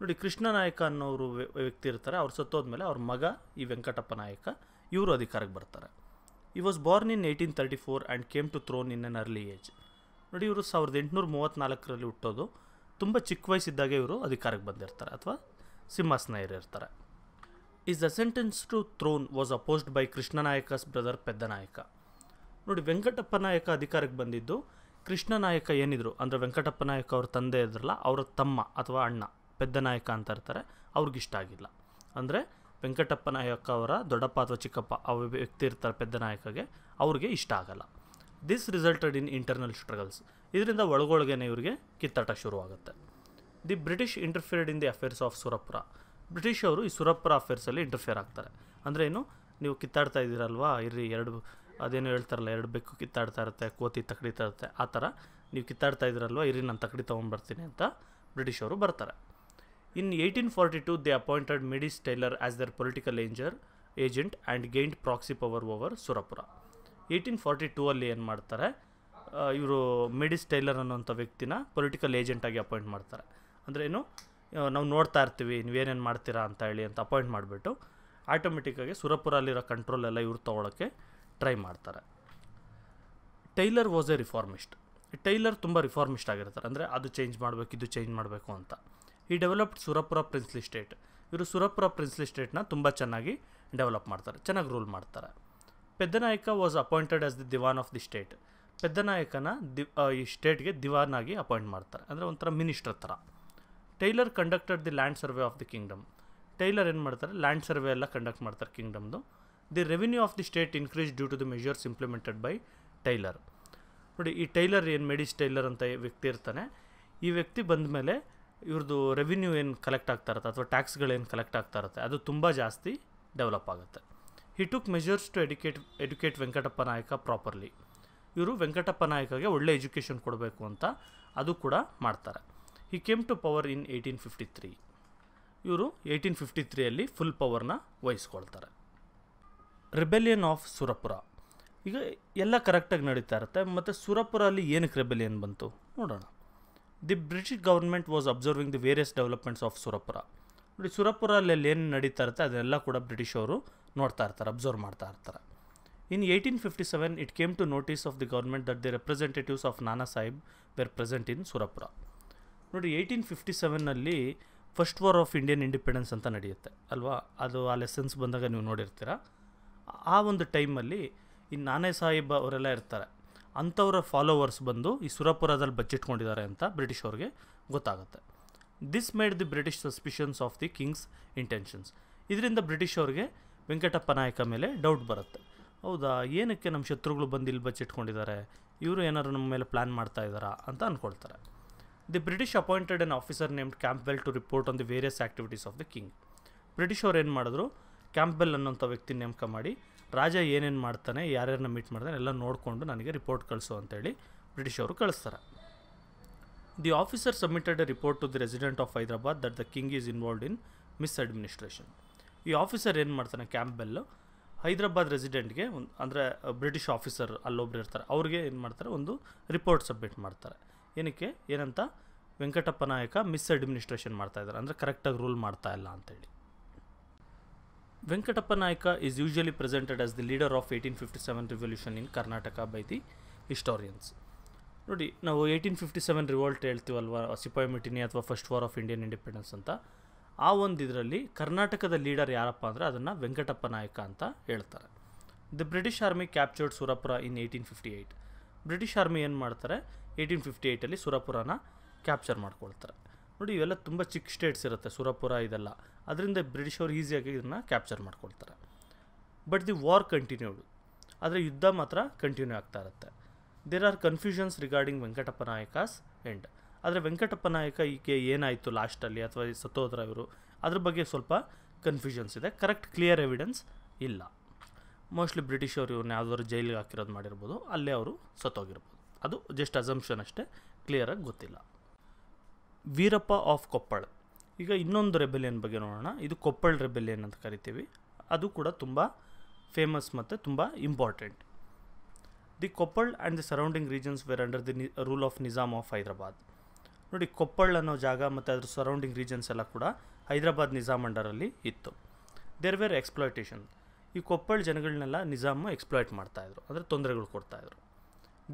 ನೋಡಿ ಕೃಷ್ಣ ನಾಯಕ ಅನ್ನೋರು ವ್ಯಕ್ತಿ ಇರ್ತಾರೆ ಅವ್ರು ಸತ್ತೋದ್ಮೇಲೆ ಅವ್ರ ಮಗ ಈ ವೆಂಕಟಪ್ಪ ನಾಯಕ ಇವರು ಅಧಿಕಾರಕ್ಕೆ ಬರ್ತಾರೆ he was born in eighteen thirty four and came to throne in an early age ನೋಡಿ ಇವರು ಸಾವಿರದ ಎಂಟುನೂರ ಮೂವತ್ತ್ನಾಲ್ಕರಲ್ಲಿ ಹುಟ್ಟೋದು ತುಂಬ ಚಿಕ್ಕ ವಯಸ್ಸಿದ್ದಾಗೆ ಇವರು ಅಧಿಕಾರಕ್ಕೆ ಬಂದಿರ್ತಾರೆ ಅಥವಾ ಸಿಂಹಾಸನ ಏರಿರ್ತಾರೆ his ascendance to throne was opposed by Krishnanayaka's brother Peddanayaka ನೋಡಿ ವೆಂಕಟಪ್ಪ ನಾಯಕ ಅಧಿಕಾರಕ್ಕೆ ಬಂದಿದ್ದು ಕೃಷ್ಣನಾಯಕ ಏನಿದ್ರು ಅಂದರೆ ವೆಂಕಟಪ್ಪ ನಾಯಕ ಅವ್ರ ತಂದೆ ಇದ್ರಲ್ಲ ಅವರ ತಮ್ಮ ಅಥವಾ ಅಣ್ಣ ಪೆದ್ದನಾಯಕ ಅಂತ ಇರ್ತಾರೆ ಅವ್ರಿಗಿಷ್ಟ ಆಗಿಲ್ಲ ಅಂದರೆ ವೆಂಕಟಪ್ಪ ನಾಯಕ ಅವರ ದೊಡ್ಡಪ್ಪ ಅಥವಾ ಚಿಕ್ಕಪ್ಪ ಅವ ವ್ಯಕ್ತಿ ಇರ್ತಾರೆ ಪೆದ್ದನಾಯಕಗೆ ಅವ್ರಿಗೆ ಇಷ್ಟ ಆಗಲ್ಲ this resulted in internal struggles ಇದರಿಂದ ಒಳಗೊಳಗೇನೆ ಇವರಿಗೆ ಕಿತ್ತಾಟ ಶುರುವಾಗುತ್ತೆ the British interfered in the affairs of Surapura British ಅವರು ಈ ಸುರಪುರ ಅಫೇರ್ಸಲ್ಲಿ ಇಂಟರ್ಫಿಯರ್ ಆಗ್ತಾರೆ ಅಂದರೆ ಏನು ನೀವು ಕಿತ್ತಾಡ್ತಾ ಇದ್ದೀರಲ್ವಾ ಇರಿ ಎರಡು ಅದೇನು ಹೇಳ್ತಾರಲ್ಲ ಎರಡು ಬೆಕ್ಕು ಕಿತ್ತಾಡ್ತಾ ಇರುತ್ತೆ ಕೋತಿ ತಕಡಿತಾ ತರುತ್ತೆ ಆ ಥರ ನೀವು ಕಿತ್ತಾಡ್ತಾ ಇದ್ದೀರಲ್ವಾ ಇರಿ ನಾನು ತಕಡಿ ತೊಗೊಂಡ್ಬರ್ತೀನಿ ಅಂತ ಬ್ರಿಟಿಷ್ ಅವರು ಬರ್ತಾರೆ in eighteen forty two they appointed Meadows Taylor as their political ಏಂಜರ್ agent and gained proxy power over Surapura eighteen forty two ಅಲ್ಲಿ ಏನು ಮಾಡ್ತಾರೆ ಇವರು ಮೆಡಿಸ್ ಟೈಲರ್ ಅನ್ನೋಂಥ ವ್ಯಕ್ತಿನ ಪೊಲಿಟಿಕಲ್ ಏಜೆಂಟಾಗಿ ಅಪಾಯಿಂಟ್ ಮಾಡ್ತಾರೆ ಅಂದರೆ ಏನು ನಾವು ನೋಡ್ತಾ ಇರ್ತೀವಿ ನೀವೇನೇನು ಮಾಡ್ತೀರಾ ಅಂತ ಹೇಳಿ ಅಂತ ಅಪಾಯಿಂಟ್ ಮಾಡಿಬಿಟ್ಟು ಆಟೋಮೆಟಿಕ್ಕಾಗಿ ಸುರಪುರಲ್ಲಿರೋ ಕಂಟ್ರೋಲ್ ಎಲ್ಲ ಇವ್ರು ತೊಗೊಳಕ್ಕೆ ಟ್ರೈ ಮಾಡ್ತಾರೆ Taylor was a reformist Taylor ತುಂಬ ರಿಫಾರ್ಮಿಸ್ಟ್ ಆಗಿರ್ತಾರೆ ಅಂದರೆ ಅದು ಚೇಂಜ್ ಮಾಡಬೇಕು ಇದು ಚೇಂಜ್ ಮಾಡಬೇಕು ಅಂತ ಈ ಡೆವಲಪ್ಡ್ ಸುರಪುರ ಪ್ರಿನ್ಸ್ಲಿ ಸ್ಟೇಟ್ ಇವರು ಸುರಪುರ ಪ್ರಿನ್ಸ್ಲಿ ಸ್ಟೇಟ್ನ ತುಂಬ ಚೆನ್ನಾಗಿ ಡೆವಲಪ್ ಮಾಡ್ತಾರೆ ಚೆನ್ನಾಗಿ ರೂಲ್ ಮಾಡ್ತಾರೆ Peddanayaka was appointed as the diwan of the state ಪೆದ್ದನಾಯಕನ ದಿ ಈ ಸ್ಟೇಟ್ಗೆ ದಿವಾನ್ ಆಗಿ ಅಪಾಯಿಂಟ್ ಮಾಡ್ತಾರೆ ಅಂದರೆ ಒಂಥರ ಮಿನಿಸ್ಟರ್ ಥರ Taylor conducted the land survey of the kingdom Taylor ಏನು ಮಾಡ್ತಾರೆ ಲ್ಯಾಂಡ್ ಸರ್ವೆ ಎಲ್ಲ ಕಂಡಕ್ಟ್ ಮಾಡ್ತಾರೆ ಕಿಂಗ್ಡಮ್ದು the revenue of the state increase due to the measures implemented by Taylor ನೋಡಿ ಈ ಟೈಲರ್ ಏನು ಮೆಡಿಸ್ ಟೈಲರ್ ಅಂತ ವ್ಯಕ್ತಿ ಇರ್ತಾನೆ ಈ ವ್ಯಕ್ತಿ ಬಂದ ಮೇಲೆ ಇವ್ರದ್ದು ರೆವಿನ್ಯೂ ಏನು ಕಲೆಕ್ಟ್ ಆಗ್ತಾ ಇರುತ್ತೆ ಅಥವಾ ಟ್ಯಾಕ್ಸ್ಗಳೇನು ಕಲೆಕ್ಟ್ ಆಗ್ತಾ ಇರುತ್ತೆ ಅದು ತುಂಬ ಜಾಸ್ತಿ ಡೆವಲಪ್ ಆಗುತ್ತೆ he took measures to educate educate Venkatappa Nayaka properly ಇವರು ವೆಂಕಟಪ್ಪ ನಾಯಕಗೆ ಒಳ್ಳೆ ಎಜುಕೇಷನ್ ಕೊಡಬೇಕು ಅಂತ ಅದು ಕೂಡ ಮಾಡ್ತಾರೆ he came to power in eighteen fifty three ಇವರು ಏಯ್ಟೀನ್ ಫಿಫ್ಟಿ ತ್ರೀಯಲ್ಲಿ ಫುಲ್ ಪವರ್ನ ವಹಿಸ್ಕೊಳ್ತಾರೆ ರೆಬೆಲಿಯನ್ ಆಫ್ ಸುರಪುರ ಈಗ ಎಲ್ಲ ಕರೆಕ್ಟಾಗಿ ನಡೀತಾ ಇರುತ್ತೆ ಮತ್ತು ಸುರಪುರಲ್ಲಿ ಏನಕ್ಕೆ ರೆಬೆಲಿಯನ್ ಬಂತು ನೋಡೋಣ the British government was observing the various developments of Surapura ನೋಡಿ ಸುರಪುರಲ್ಲಿ ಏನು ನಡೀತಾ ಇರುತ್ತೆ ಅದೆಲ್ಲ ಕೂಡ ಬ್ರಿಟಿಷ್ ಅವರು ನೋಡ್ತಾ ಇರ್ತಾರೆ ಅಬ್ಸರ್ವ್ ಮಾಡ್ತಾ ಇರ್ತಾರೆ in eighteen fifty seven it came to notice of the government that the representatives of Nana Sahib were present in Surapura ನೋಡಿ ಏಯ್ಟೀನ್ ಫಿಫ್ಟಿ ಸೆವೆನ್ನಲ್ಲಿ first war of Indian independence ಅಂತ ನಡೆಯುತ್ತೆ ಅಲ್ವಾ ಅದು ಆ ಲೆಸನ್ಸ್ ಬಂದಾಗ ನೀವು ನೋಡಿರ್ತೀರ ಆ ಒಂದು ಟೈಮಲ್ಲಿ ಈ ನಾನೇ ಸಾಹೇಬ್ ಅವರೆಲ್ಲ ಇರ್ತಾರೆ ಅಂಥವ್ರ ಫಾಲೋವರ್ಸ್ ಬಂದು ಈ ಸುರಪುರದಲ್ಲಿ ಬಚ್ಚಿಟ್ಕೊಂಡಿದ್ದಾರೆ ಅಂತ ಬ್ರಿಟಿಷ್ ಅವ್ರಿಗೆ ಗೊತ್ತಾಗುತ್ತೆ this made the British suspicions of the king's intentions ಇದರಿಂದ ಬ್ರಿಟಿಷ್ ಅವ್ರಿಗೆ ವೆಂಕಟಪ್ಪ ನಾಯಕ ಮೇಲೆ ಡೌಟ್ ಬರುತ್ತೆ ಹೌದಾ ಏನಕ್ಕೆ ನಮ್ಮ ಶತ್ರುಗಳು ಬಂದು ಇಲ್ಲಿ ಬಚ್ಚಿಟ್ಕೊಂಡಿದ್ದಾರೆ ಇವರು ಏನಾದ್ರು ನಮ್ಮ ಮೇಲೆ ಪ್ಲ್ಯಾನ್ ಮಾಡ್ತಾ ಇದ್ದಾರಾ ಅಂತ ಅಂದ್ಕೊಳ್ತಾರೆ the British appointed an officer named Bell to report on the various activities of the king British ಅವ್ರು ಏನು ಮಾಡಿದ್ರು ಬೆಲ್ ಅನ್ನೋಂಥ ವ್ಯಕ್ತಿ ನೇಮಕ ಮಾಡಿ ರಾಜ ಏನೇನು ಮಾಡ್ತಾನೆ ಯಾರ್ಯಾರನ್ನ ಮೀಟ್ ಮಾಡ್ತಾನೆ ಎಲ್ಲ ನೋಡಿಕೊಂಡು ನನಗೆ ರಿಪೋರ್ಟ್ ಕಳಿಸು ಅಂತೇಳಿ ಬ್ರಿಟಿಷ್ ಅವರು ಕಳಿಸ್ತಾರೆ the officer submitted report to the resident of Hyderabad that the king is is in misadministration ಈ ಆಫೀಸರ್ ಏನು ಮಾಡ್ತಾನೆ ಬೆಲ್ಲು ಹೈದ್ರಾಬಾದ್ ರೆಸಿಡೆಂಟ್ಗೆ ಒಂದು ಅಂದರೆ ಬ್ರಿಟಿಷ್ ಆಫೀಸರ್ ಅಲ್ಲೊಬ್ರು ಇರ್ತಾರೆ ಅವ್ರಿಗೆ ಏನು ಮಾಡ್ತಾರೆ ಒಂದು ರಿಪೋರ್ಟ್ ಸಬ್ಮಿಟ್ ಮಾಡ್ತಾರೆ ಏನಕ್ಕೆ ಏನಂತ ವೆಂಕಟಪ್ಪ ನಾಯಕ ಮಿಸ್ ಅಡ್ಮಿನಿಸ್ಟ್ರೇಷನ್ ಮಾಡ್ತಾಯಿದ್ದಾರೆ ಅಂದರೆ ಕರೆಕ್ಟಾಗಿ ರೂಲ್ ಮಾಡ್ತಾ ಇಲ್ಲ ಅಂತೇಳಿ Venkatappa Nayaka is usually presented as the leader of eighteen fifty seven revolution in Karnataka by the historians ನೋಡಿ ನಾವು ಏಯ್ಟೀನ್ ಫಿಫ್ಟಿ ಸೆವೆನ್ ರಿವಾಲ್ಟ್ ಹೇಳ್ತೀವಲ್ವ ಸಿಪಾಯಿ ಮಿಟಿನಿ ಅಥವಾ first war of Indian independence ಅಂತ ಆ ಒಂದು ಇದರಲ್ಲಿ ಕರ್ನಾಟಕದ ಲೀಡರ್ ಯಾರಪ್ಪ ಅಂದರೆ ಅದನ್ನು ವೆಂಕಟಪ್ಪ ನಾಯಕ ಅಂತ ಹೇಳ್ತಾರೆ the British army captured Surapura in eighteen fifty eight British army ಏನು ಮಾಡ್ತಾರೆ ಏಯ್ಟೀನ್ ಫಿಫ್ಟಿ ಏಯ್ಟಲ್ಲಿ ಸುರಪುರನ ಕ್ಯಾಪ್ಚರ್ ಮಾಡ್ಕೊಳ್ತಾರೆ ನೋಡಿ ಇವೆಲ್ಲ ತುಂಬ ಚಿಕ್ಕ ಸ್ಟೇಟ್ಸ್ ಇರುತ್ತೆ ಸುರಪುರ ಇದೆಲ್ಲ ಅದರಿಂದ ಬ್ರಿಟಿಷವರು ಈಸಿಯಾಗಿ ಇದನ್ನು ಕ್ಯಾಪ್ಚರ್ ಮಾಡ್ಕೊಳ್ತಾರೆ ಬಟ್ ದಿ ವಾರ್ ಕಂಟಿನ್ಯೂಡ್ ಆದರೆ ಯುದ್ಧ ಮಾತ್ರ ಕಂಟಿನ್ಯೂ ಆಗ್ತಾ ಇರುತ್ತೆ there are confusions regarding Venkatappa Nayaka's end ಆದರೆ ವೆಂಕಟಪ್ಪ ನಾಯಕ ಈಗ ಏನಾಯಿತು ಲಾಸ್ಟಲ್ಲಿ ಅಥವಾ ಸತ್ತೋದ್ರ ಇವರು ಅದ್ರ ಬಗ್ಗೆ ಸ್ವಲ್ಪ ಕನ್ಫ್ಯೂಷನ್ಸ್ ಇದೆ ಕರೆಕ್ಟ್ ಕ್ಲಿಯರ್ ಎವಿಡೆನ್ಸ್ ಇಲ್ಲ ಮೋಸ್ಟ್ಲಿ ಬ್ರಿಟಿಷ್ ಅವರು ಇವ್ರನ್ನ ಯಾವುದಾದ್ರು ಜೈಲಿಗೆ ಹಾಕಿರೋದು ಮಾಡಿರ್ಬೋದು ಅಲ್ಲೇ ಅವರು ಸತ್ತೋಗಿರ್ಬೋದು ಅದು ಜಸ್ಟ್ ಅಸಂಪ್ಷನ್ ಅಷ್ಟೇ ಕ್ಲಿಯರಾಗಿ ಗೊತ್ತಿಲ್ಲ ವೀರಪ್ಪ ಆಫ್ ಕೊಪ್ಪಳ ಈಗ ಇನ್ನೊಂದು ರೆಬೆಲಿಯನ್ ಬಗ್ಗೆ ನೋಡೋಣ ಇದು ಕೊಪ್ಪಳ ರೆಬೆಲಿಯನ್ ಅಂತ ಕರಿತೀವಿ ಅದು ಕೂಡ ತುಂಬ ಫೇಮಸ್ ಮತ್ತು ತುಂಬ important the Koppal and the surrounding regions were under the rule of Nizam of Hyderabad ನೋಡಿ ಕೊಪ್ಪಳ್ ಅನ್ನೋ ಜಾಗ ಮತ್ತು ಅದರ ಸರೌಂಡಿಂಗ್ ರೀಜನ್ಸ್ ಎಲ್ಲ ಕೂಡ ಹೈದರಾಬಾದ್ ನಿಜಾಮ್ ಅಂಡರಲ್ಲಿ ಇತ್ತು ದೇರ್ ವೇರ್ ಎಕ್ಸ್ಪ್ಲಾಯ್ಟೇಷನ್ ಈ ಕೊಪ್ಪಳ ಜನಗಳನ್ನೆಲ್ಲ ನಿಜಾಮ್ ಎಕ್ಸ್ಪ್ಲಾಯ್ಟ್ ಮಾಡ್ತಾಯಿದ್ರು ಅಂದರೆ ತೊಂದರೆಗಳು ಕೊಡ್ತಾಯಿದ್ರು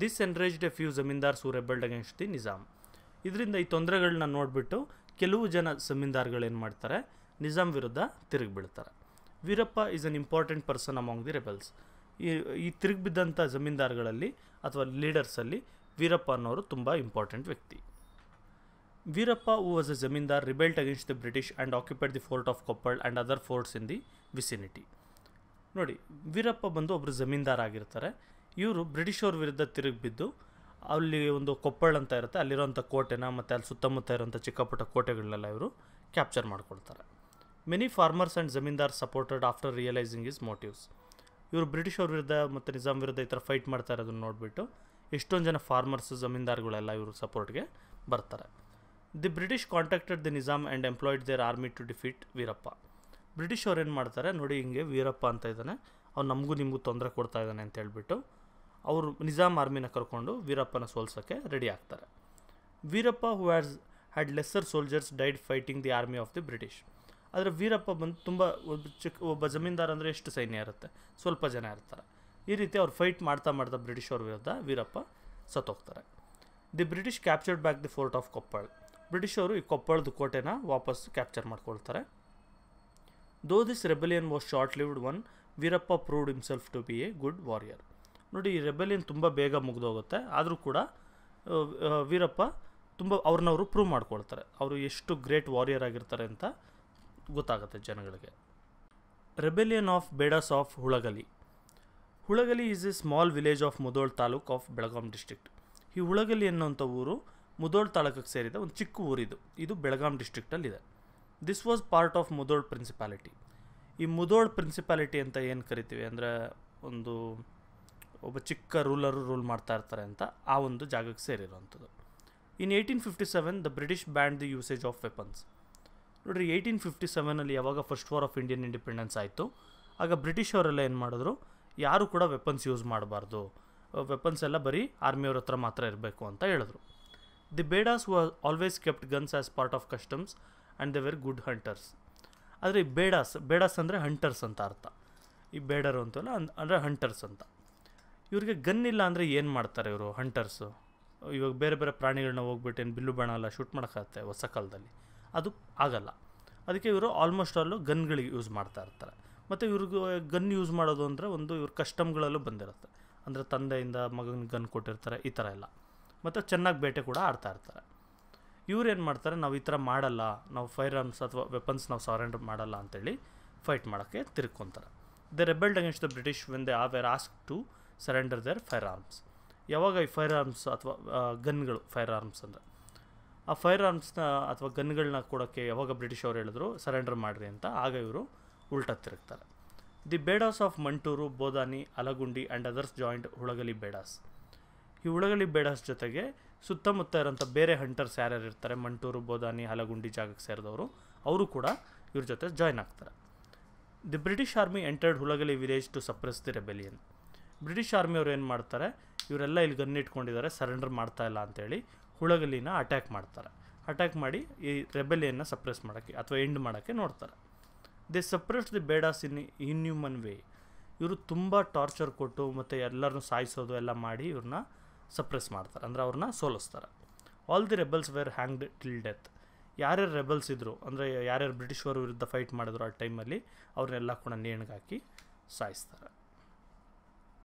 this enraged a few zamindars who rebelled against the Nizam ಇದರಿಂದ ಈ ತೊಂದರೆಗಳನ್ನ ನೋಡಿಬಿಟ್ಟು ಕೆಲವು ಜನ ಜಮೀನ್ದಾರ್ಗಳೇನು ಮಾಡ್ತಾರೆ ನಿಜಾಮ್ ವಿರುದ್ಧ ತಿರುಗಿಬಿಡ್ತಾರೆ Veerappa is an important person among the rebels ಈ ಈ ತಿರುಗಿಬಿದ್ದಂಥ ಜಮೀನ್ದಾರ್ಗಳಲ್ಲಿ ಅಥವಾ ಲೀಡರ್ಸಲ್ಲಿ ವೀರಪ್ಪ ಅನ್ನೋರು ತುಂಬ ಇಂಪಾರ್ಟೆಂಟ್ ವ್ಯಕ್ತಿ Veerappa who was a zamindar rebelled against the British and occupied the fort of Koppal and other forts in the vicinity ನೋಡಿ ವೀರಪ್ಪ ಬಂದು ಒಬ್ಬರು ಜಮೀನ್ದಾರ್ ಆಗಿರ್ತಾರೆ ಇವರು ಬ್ರಿಟಿಷವ್ರ ವಿರುದ್ಧ ತಿರುಗಿ ಬಿದ್ದು ಅಲ್ಲಿ ಒಂದು ಕೊಪ್ಪಳ ಅಂತ ಇರುತ್ತೆ ಅಲ್ಲಿರೋಂಥ ಕೋಟೆನ ಮತ್ತು ಅಲ್ಲಿ ಸುತ್ತಮುತ್ತ ಇರೋಂಥ ಚಿಕ್ಕಪುಟ್ಟ ಕೋಟೆಗಳನ್ನೆಲ್ಲ ಇವರು ಕ್ಯಾಪ್ಚರ್ ಮಾಡ್ಕೊಳ್ತಾರೆ many farmers and zamindar supported after realising his motives ಇವರು ಬ್ರಿಟಿಷ್ ವಿರುದ್ಧ ಮತ್ತು ನಿಜಾಮ್ ವಿರುದ್ಧ ಈ ಥರ ಫೈಟ್ ಮಾಡ್ತಾ ಇರೋದನ್ನು ನೋಡಿಬಿಟ್ಟು ಎಷ್ಟೊಂದು ಜನ ಫಾರ್ಮರ್ಸ್ ಜಮೀನ್ದಾರ್ಗಳೆಲ್ಲ ಇವರು ಸಪೋರ್ಟ್ಗೆ ಬರ್ತಾರೆ the British contacted the Nizam and employed their army to defeat Veerappa British ಏನು ಮಾಡ್ತಾರೆ ನೋಡಿ ಹಿಂಗೆ ವೀರಪ್ಪ ಅಂತ ಇದ್ದಾನೆ ಅವ್ನು ನಮಗೂ ನಿಮಗೂ ತೊಂದರೆ ಕೊಡ್ತಾ ಇದ್ದಾನೆ ಅಂತ ಹೇಳ್ಬಿಟ್ಟು ಅವರು ನಿಜಾಮ್ ಆರ್ಮಿನ ಕರ್ಕೊಂಡು ವೀರಪ್ಪನ ಸೋಲ್ಸೋಕ್ಕೆ ರೆಡಿ ಆಗ್ತಾರೆ Veerappa who has had lesser soldiers died fighting the army of the British ಆದರೆ ವೀರಪ್ಪ ಬಂದು ತುಂಬ ಒಬ್ಬ ಚಿಕ್ಕ ಒಬ್ಬ ಜಮೀನ್ದಾರ ಅಂದರೆ ಎಷ್ಟು ಸೈನ್ಯ ಇರುತ್ತೆ ಸ್ವಲ್ಪ ಜನ ಇರ್ತಾರೆ ಈ ರೀತಿ ಅವ್ರು ಫೈಟ್ ಮಾಡ್ತಾ ಮಾಡ್ತಾ ಬ್ರಿಟಿಷ್ ಅವ್ರ ವಿರುದ್ಧ ವೀರಪ್ಪ ಸತ್ತೋಗ್ತಾರೆ the British captured back the fort of Koppal ಅವರು ಈ ಕೊಪ್ಪಳದ ಕೋಟೆನ ವಾಪಸ್ ಕ್ಯಾಪ್ಚರ್ ಮಾಡ್ಕೊಳ್ತಾರೆ though this rebellion was short lived one Veerappa proved himself to be a good warrior ನೋಡಿ ಈ ರೆಬೆಲಿಯನ್ ತುಂಬ ಬೇಗ ಮುಗಿದೋಗುತ್ತೆ ಆದರೂ ಕೂಡ ವೀರಪ್ಪ ತುಂಬ ಅವ್ರನ್ನವರು ಪ್ರೂವ್ ಮಾಡ್ಕೊಳ್ತಾರೆ ಅವರು ಎಷ್ಟು ಗ್ರೇಟ್ ವಾರಿಯರ್ ಆಗಿರ್ತಾರೆ ಅಂತ ಗೊತ್ತಾಗುತ್ತೆ ಜನಗಳಿಗೆ rebellion of Bedas of Hulagali Hulagali is a small village of Mudhol taluk of Belgaum district ಈ ಹುಳಗಲಿ ಅನ್ನೋಂಥ ಊರು ಮುದೋಳ್ ತಾಲೂಕಿಗೆ ಸೇರಿದ ಒಂದು ಚಿಕ್ಕ ಊರಿದು ಇದು ಬೆಳಗಾಂ ಡಿಸ್ಟ್ರಿಕ್ಟಲ್ಲಿದೆ this was part of Mudhol principality ಈ ಮುದೋಳ್ ಪ್ರಿನ್ಸಿಪಾಲಿಟಿ ಅಂತ ಏನು ಕರಿತೀವಿ ಅಂದರೆ ಒಂದು ಒಬ್ಬ ಚಿಕ್ಕ ರೂಲರು ರೂಲ್ ಮಾಡ್ತಾ ಇರ್ತಾರೆ ಅಂತ ಆ ಒಂದು ಜಾಗಕ್ಕೆ ಸೇರಿರುವಂಥದ್ದು in eighteen fifty seven the British banned the usage of weapons ನೋಡಿರಿ ಏಯ್ಟೀನ್ ಫಿಫ್ಟಿ ಸೆವೆನಲ್ಲಿ ಯಾವಾಗ first war of Indian independence ಆಯಿತು ಆಗ ಬ್ರಿಟಿಷವರೆಲ್ಲ ಏನು ಮಾಡಿದ್ರು ಯಾರೂ ಕೂಡ ವೆಪನ್ಸ್ ಯೂಸ್ ಮಾಡಬಾರ್ದು ವೆಪನ್ಸ್ ಎಲ್ಲ ಬರೀ ಆರ್ಮಿಯವ್ರ ಹತ್ರ ಮಾತ್ರ ಇರಬೇಕು ಅಂತ ಹೇಳಿದ್ರು the Bedas was always kept guns as part of customs and they were good hunters ಆದರೆ ಈ ಬೇಡಾಸ್ ಬೇಡಾಸ್ ಅಂದರೆ ಹಂಟರ್ಸ್ ಅಂತ ಅರ್ಥ ಈ ಬೇಡರು ಅಂತಲ್ಲ ಅಂದರೆ ಹಂಟರ್ಸ್ ಅಂತ ಇವ್ರಿಗೆ ಗನ್ ಇಲ್ಲ ಅಂದರೆ ಏನು ಮಾಡ್ತಾರೆ ಇವರು ಹಂಟರ್ಸು ಇವಾಗ ಬೇರೆ ಬೇರೆ ಪ್ರಾಣಿಗಳನ್ನ ಹೋಗ್ಬಿಟ್ಟು ಏನು ಬಿಲ್ಲು ಬಣ್ಣ ಎಲ್ಲ ಶೂಟ್ ಮಾಡೋಕ್ಕಾಗತ್ತೆ ಹೊಸ ಕಾಲದಲ್ಲಿ ಅದು ಆಗಲ್ಲ ಅದಕ್ಕೆ ಇವರು ಆಲ್ಮೋಸ್ಟ್ ಆಲು ಗನ್ಗಳಿಗೆ ಯೂಸ್ ಮಾಡ್ತಾ ಇರ್ತಾರೆ ಮತ್ತು ಇವ್ರಿಗೆ ಗನ್ ಯೂಸ್ ಮಾಡೋದು ಅಂದರೆ ಒಂದು ಇವ್ರ ಕಸ್ಟಮ್ಗಳಲ್ಲೂ ಬಂದಿರುತ್ತೆ ಅಂದರೆ ತಂದೆಯಿಂದ ಮಗನ ಗನ್ ಕೊಟ್ಟಿರ್ತಾರೆ ಈ ಥರ ಎಲ್ಲ ಮತ್ತು ಚೆನ್ನಾಗಿ ಬೇಟೆ ಕೂಡ ಆಡ್ತಾ ಇರ್ತಾರೆ ಇವ್ರು ಏನು ಮಾಡ್ತಾರೆ ನಾವು ಈ ಥರ ಮಾಡಲ್ಲ ನಾವು ಫೈರ್ ಆರ್ಮ್ಸ್ ಅಥವಾ ವೆಪನ್ಸ್ ನಾವು ಸರೆಂಡರ್ ಮಾಡಲ್ಲ ಅಂತೇಳಿ ಫೈಟ್ ಮಾಡೋಕ್ಕೆ ತಿರ್ಕೊತಾರೆ they rebelled against the British when they uh were ask to surrender their firearms ಯಾವಾಗ ಈ ಫೈರ್ ಆರ್ಮ್ಸ್ ಅಥವಾ ಗನ್ಗಳು ಫೈರ್ ಆರ್ಮ್ಸ್ ಅಂದರೆ ಆ ಫೈರ್ ಆರ್ಮ್ಸ್ನ ಅಥವಾ ಗನ್ಗಳನ್ನ ಕೊಡೋಕ್ಕೆ ಯಾವಾಗ ಬ್ರಿಟಿಷ್ ಅವರು ಹೇಳಿದ್ರು ಸರೆಂಡರ್ ಮಾಡಿರಿ ಅಂತ ಆಗ ಇವರು ಉಲ್ಟಾ ತಿರುಗ್ತಾರೆ the Bedas of Manturu Bodani Alagundi and others joined Hulagali Bedas ಈ ಹುಳಗಲಿ ಬೇಡಾಸ್ ಜೊತೆಗೆ ಸುತ್ತಮುತ್ತ ಇರೋಂಥ ಬೇರೆ ಹಂಟರ್ಸ್ ಯಾರ್ಯಾರು ಇರ್ತಾರೆ ಮಂಟೂರು ಬೋದಾನಿ ಹಲಗುಂಡಿ ಜಾಗಕ್ಕೆ ಸೇರಿದವರು ಅವರು ಕೂಡ ಇವ್ರ ಜೊತೆ ಜಾಯ್ನ್ ಆಗ್ತಾರೆ the British army entered Hulagali village to suppress the rebellion British ಆರ್ಮಿಯವರು ಏನು ಮಾಡ್ತಾರೆ ಇವರೆಲ್ಲ ಇಲ್ಲಿ ಗನ್ ಇಟ್ಕೊಂಡಿದ್ದಾರೆ ಸರೆಂಡರ್ ಮಾಡ್ತಾ ಇಲ್ಲ ಅಂತೇಳಿ ಹುಳಗಲಿನ ಅಟ್ಯಾಕ್ ಮಾಡ್ತಾರೆ ಅಟ್ಯಾಕ್ ಮಾಡಿ ಈ ರೆಬೆಲಿಯನ್ನು ಸಪ್ರೆಸ್ ಮಾಡೋಕ್ಕೆ ಅಥವಾ ಎಂಡ್ ಮಾಡೋಕ್ಕೆ ನೋಡ್ತಾರೆ they suppress the Bedas in inhuman way ಇವರು ತುಂಬ ಟಾರ್ಚರ್ ಕೊಟ್ಟು ಮತ್ತು ಎಲ್ಲರನ್ನೂ ಸಾಯಿಸೋದು ಎಲ್ಲ ಮಾಡಿ ಇವ್ರನ್ನ ಸಪ್ರೆಸ್ ಮಾಡ್ತಾರೆ ಅಂದರೆ ಅವ್ರನ್ನ ಸೋಲಿಸ್ತಾರೆ all the rebels were hanged till death ಯಾರ್ಯಾರು ರೆಬಲ್ಸ್ ಇದ್ದರು ಅಂದರೆ ಯಾರ್ಯಾರು ಬ್ರಿಟಿಷರ ವಿರುದ್ಧ ಫೈಟ್ ಮಾಡಿದ್ರು ಆ ಟೈಮಲ್ಲಿ ಅವ್ರನ್ನೆಲ್ಲ ಕೂಡ ನೇಣಿಗಾಕಿ ಸಾಯಿಸ್ತಾರೆ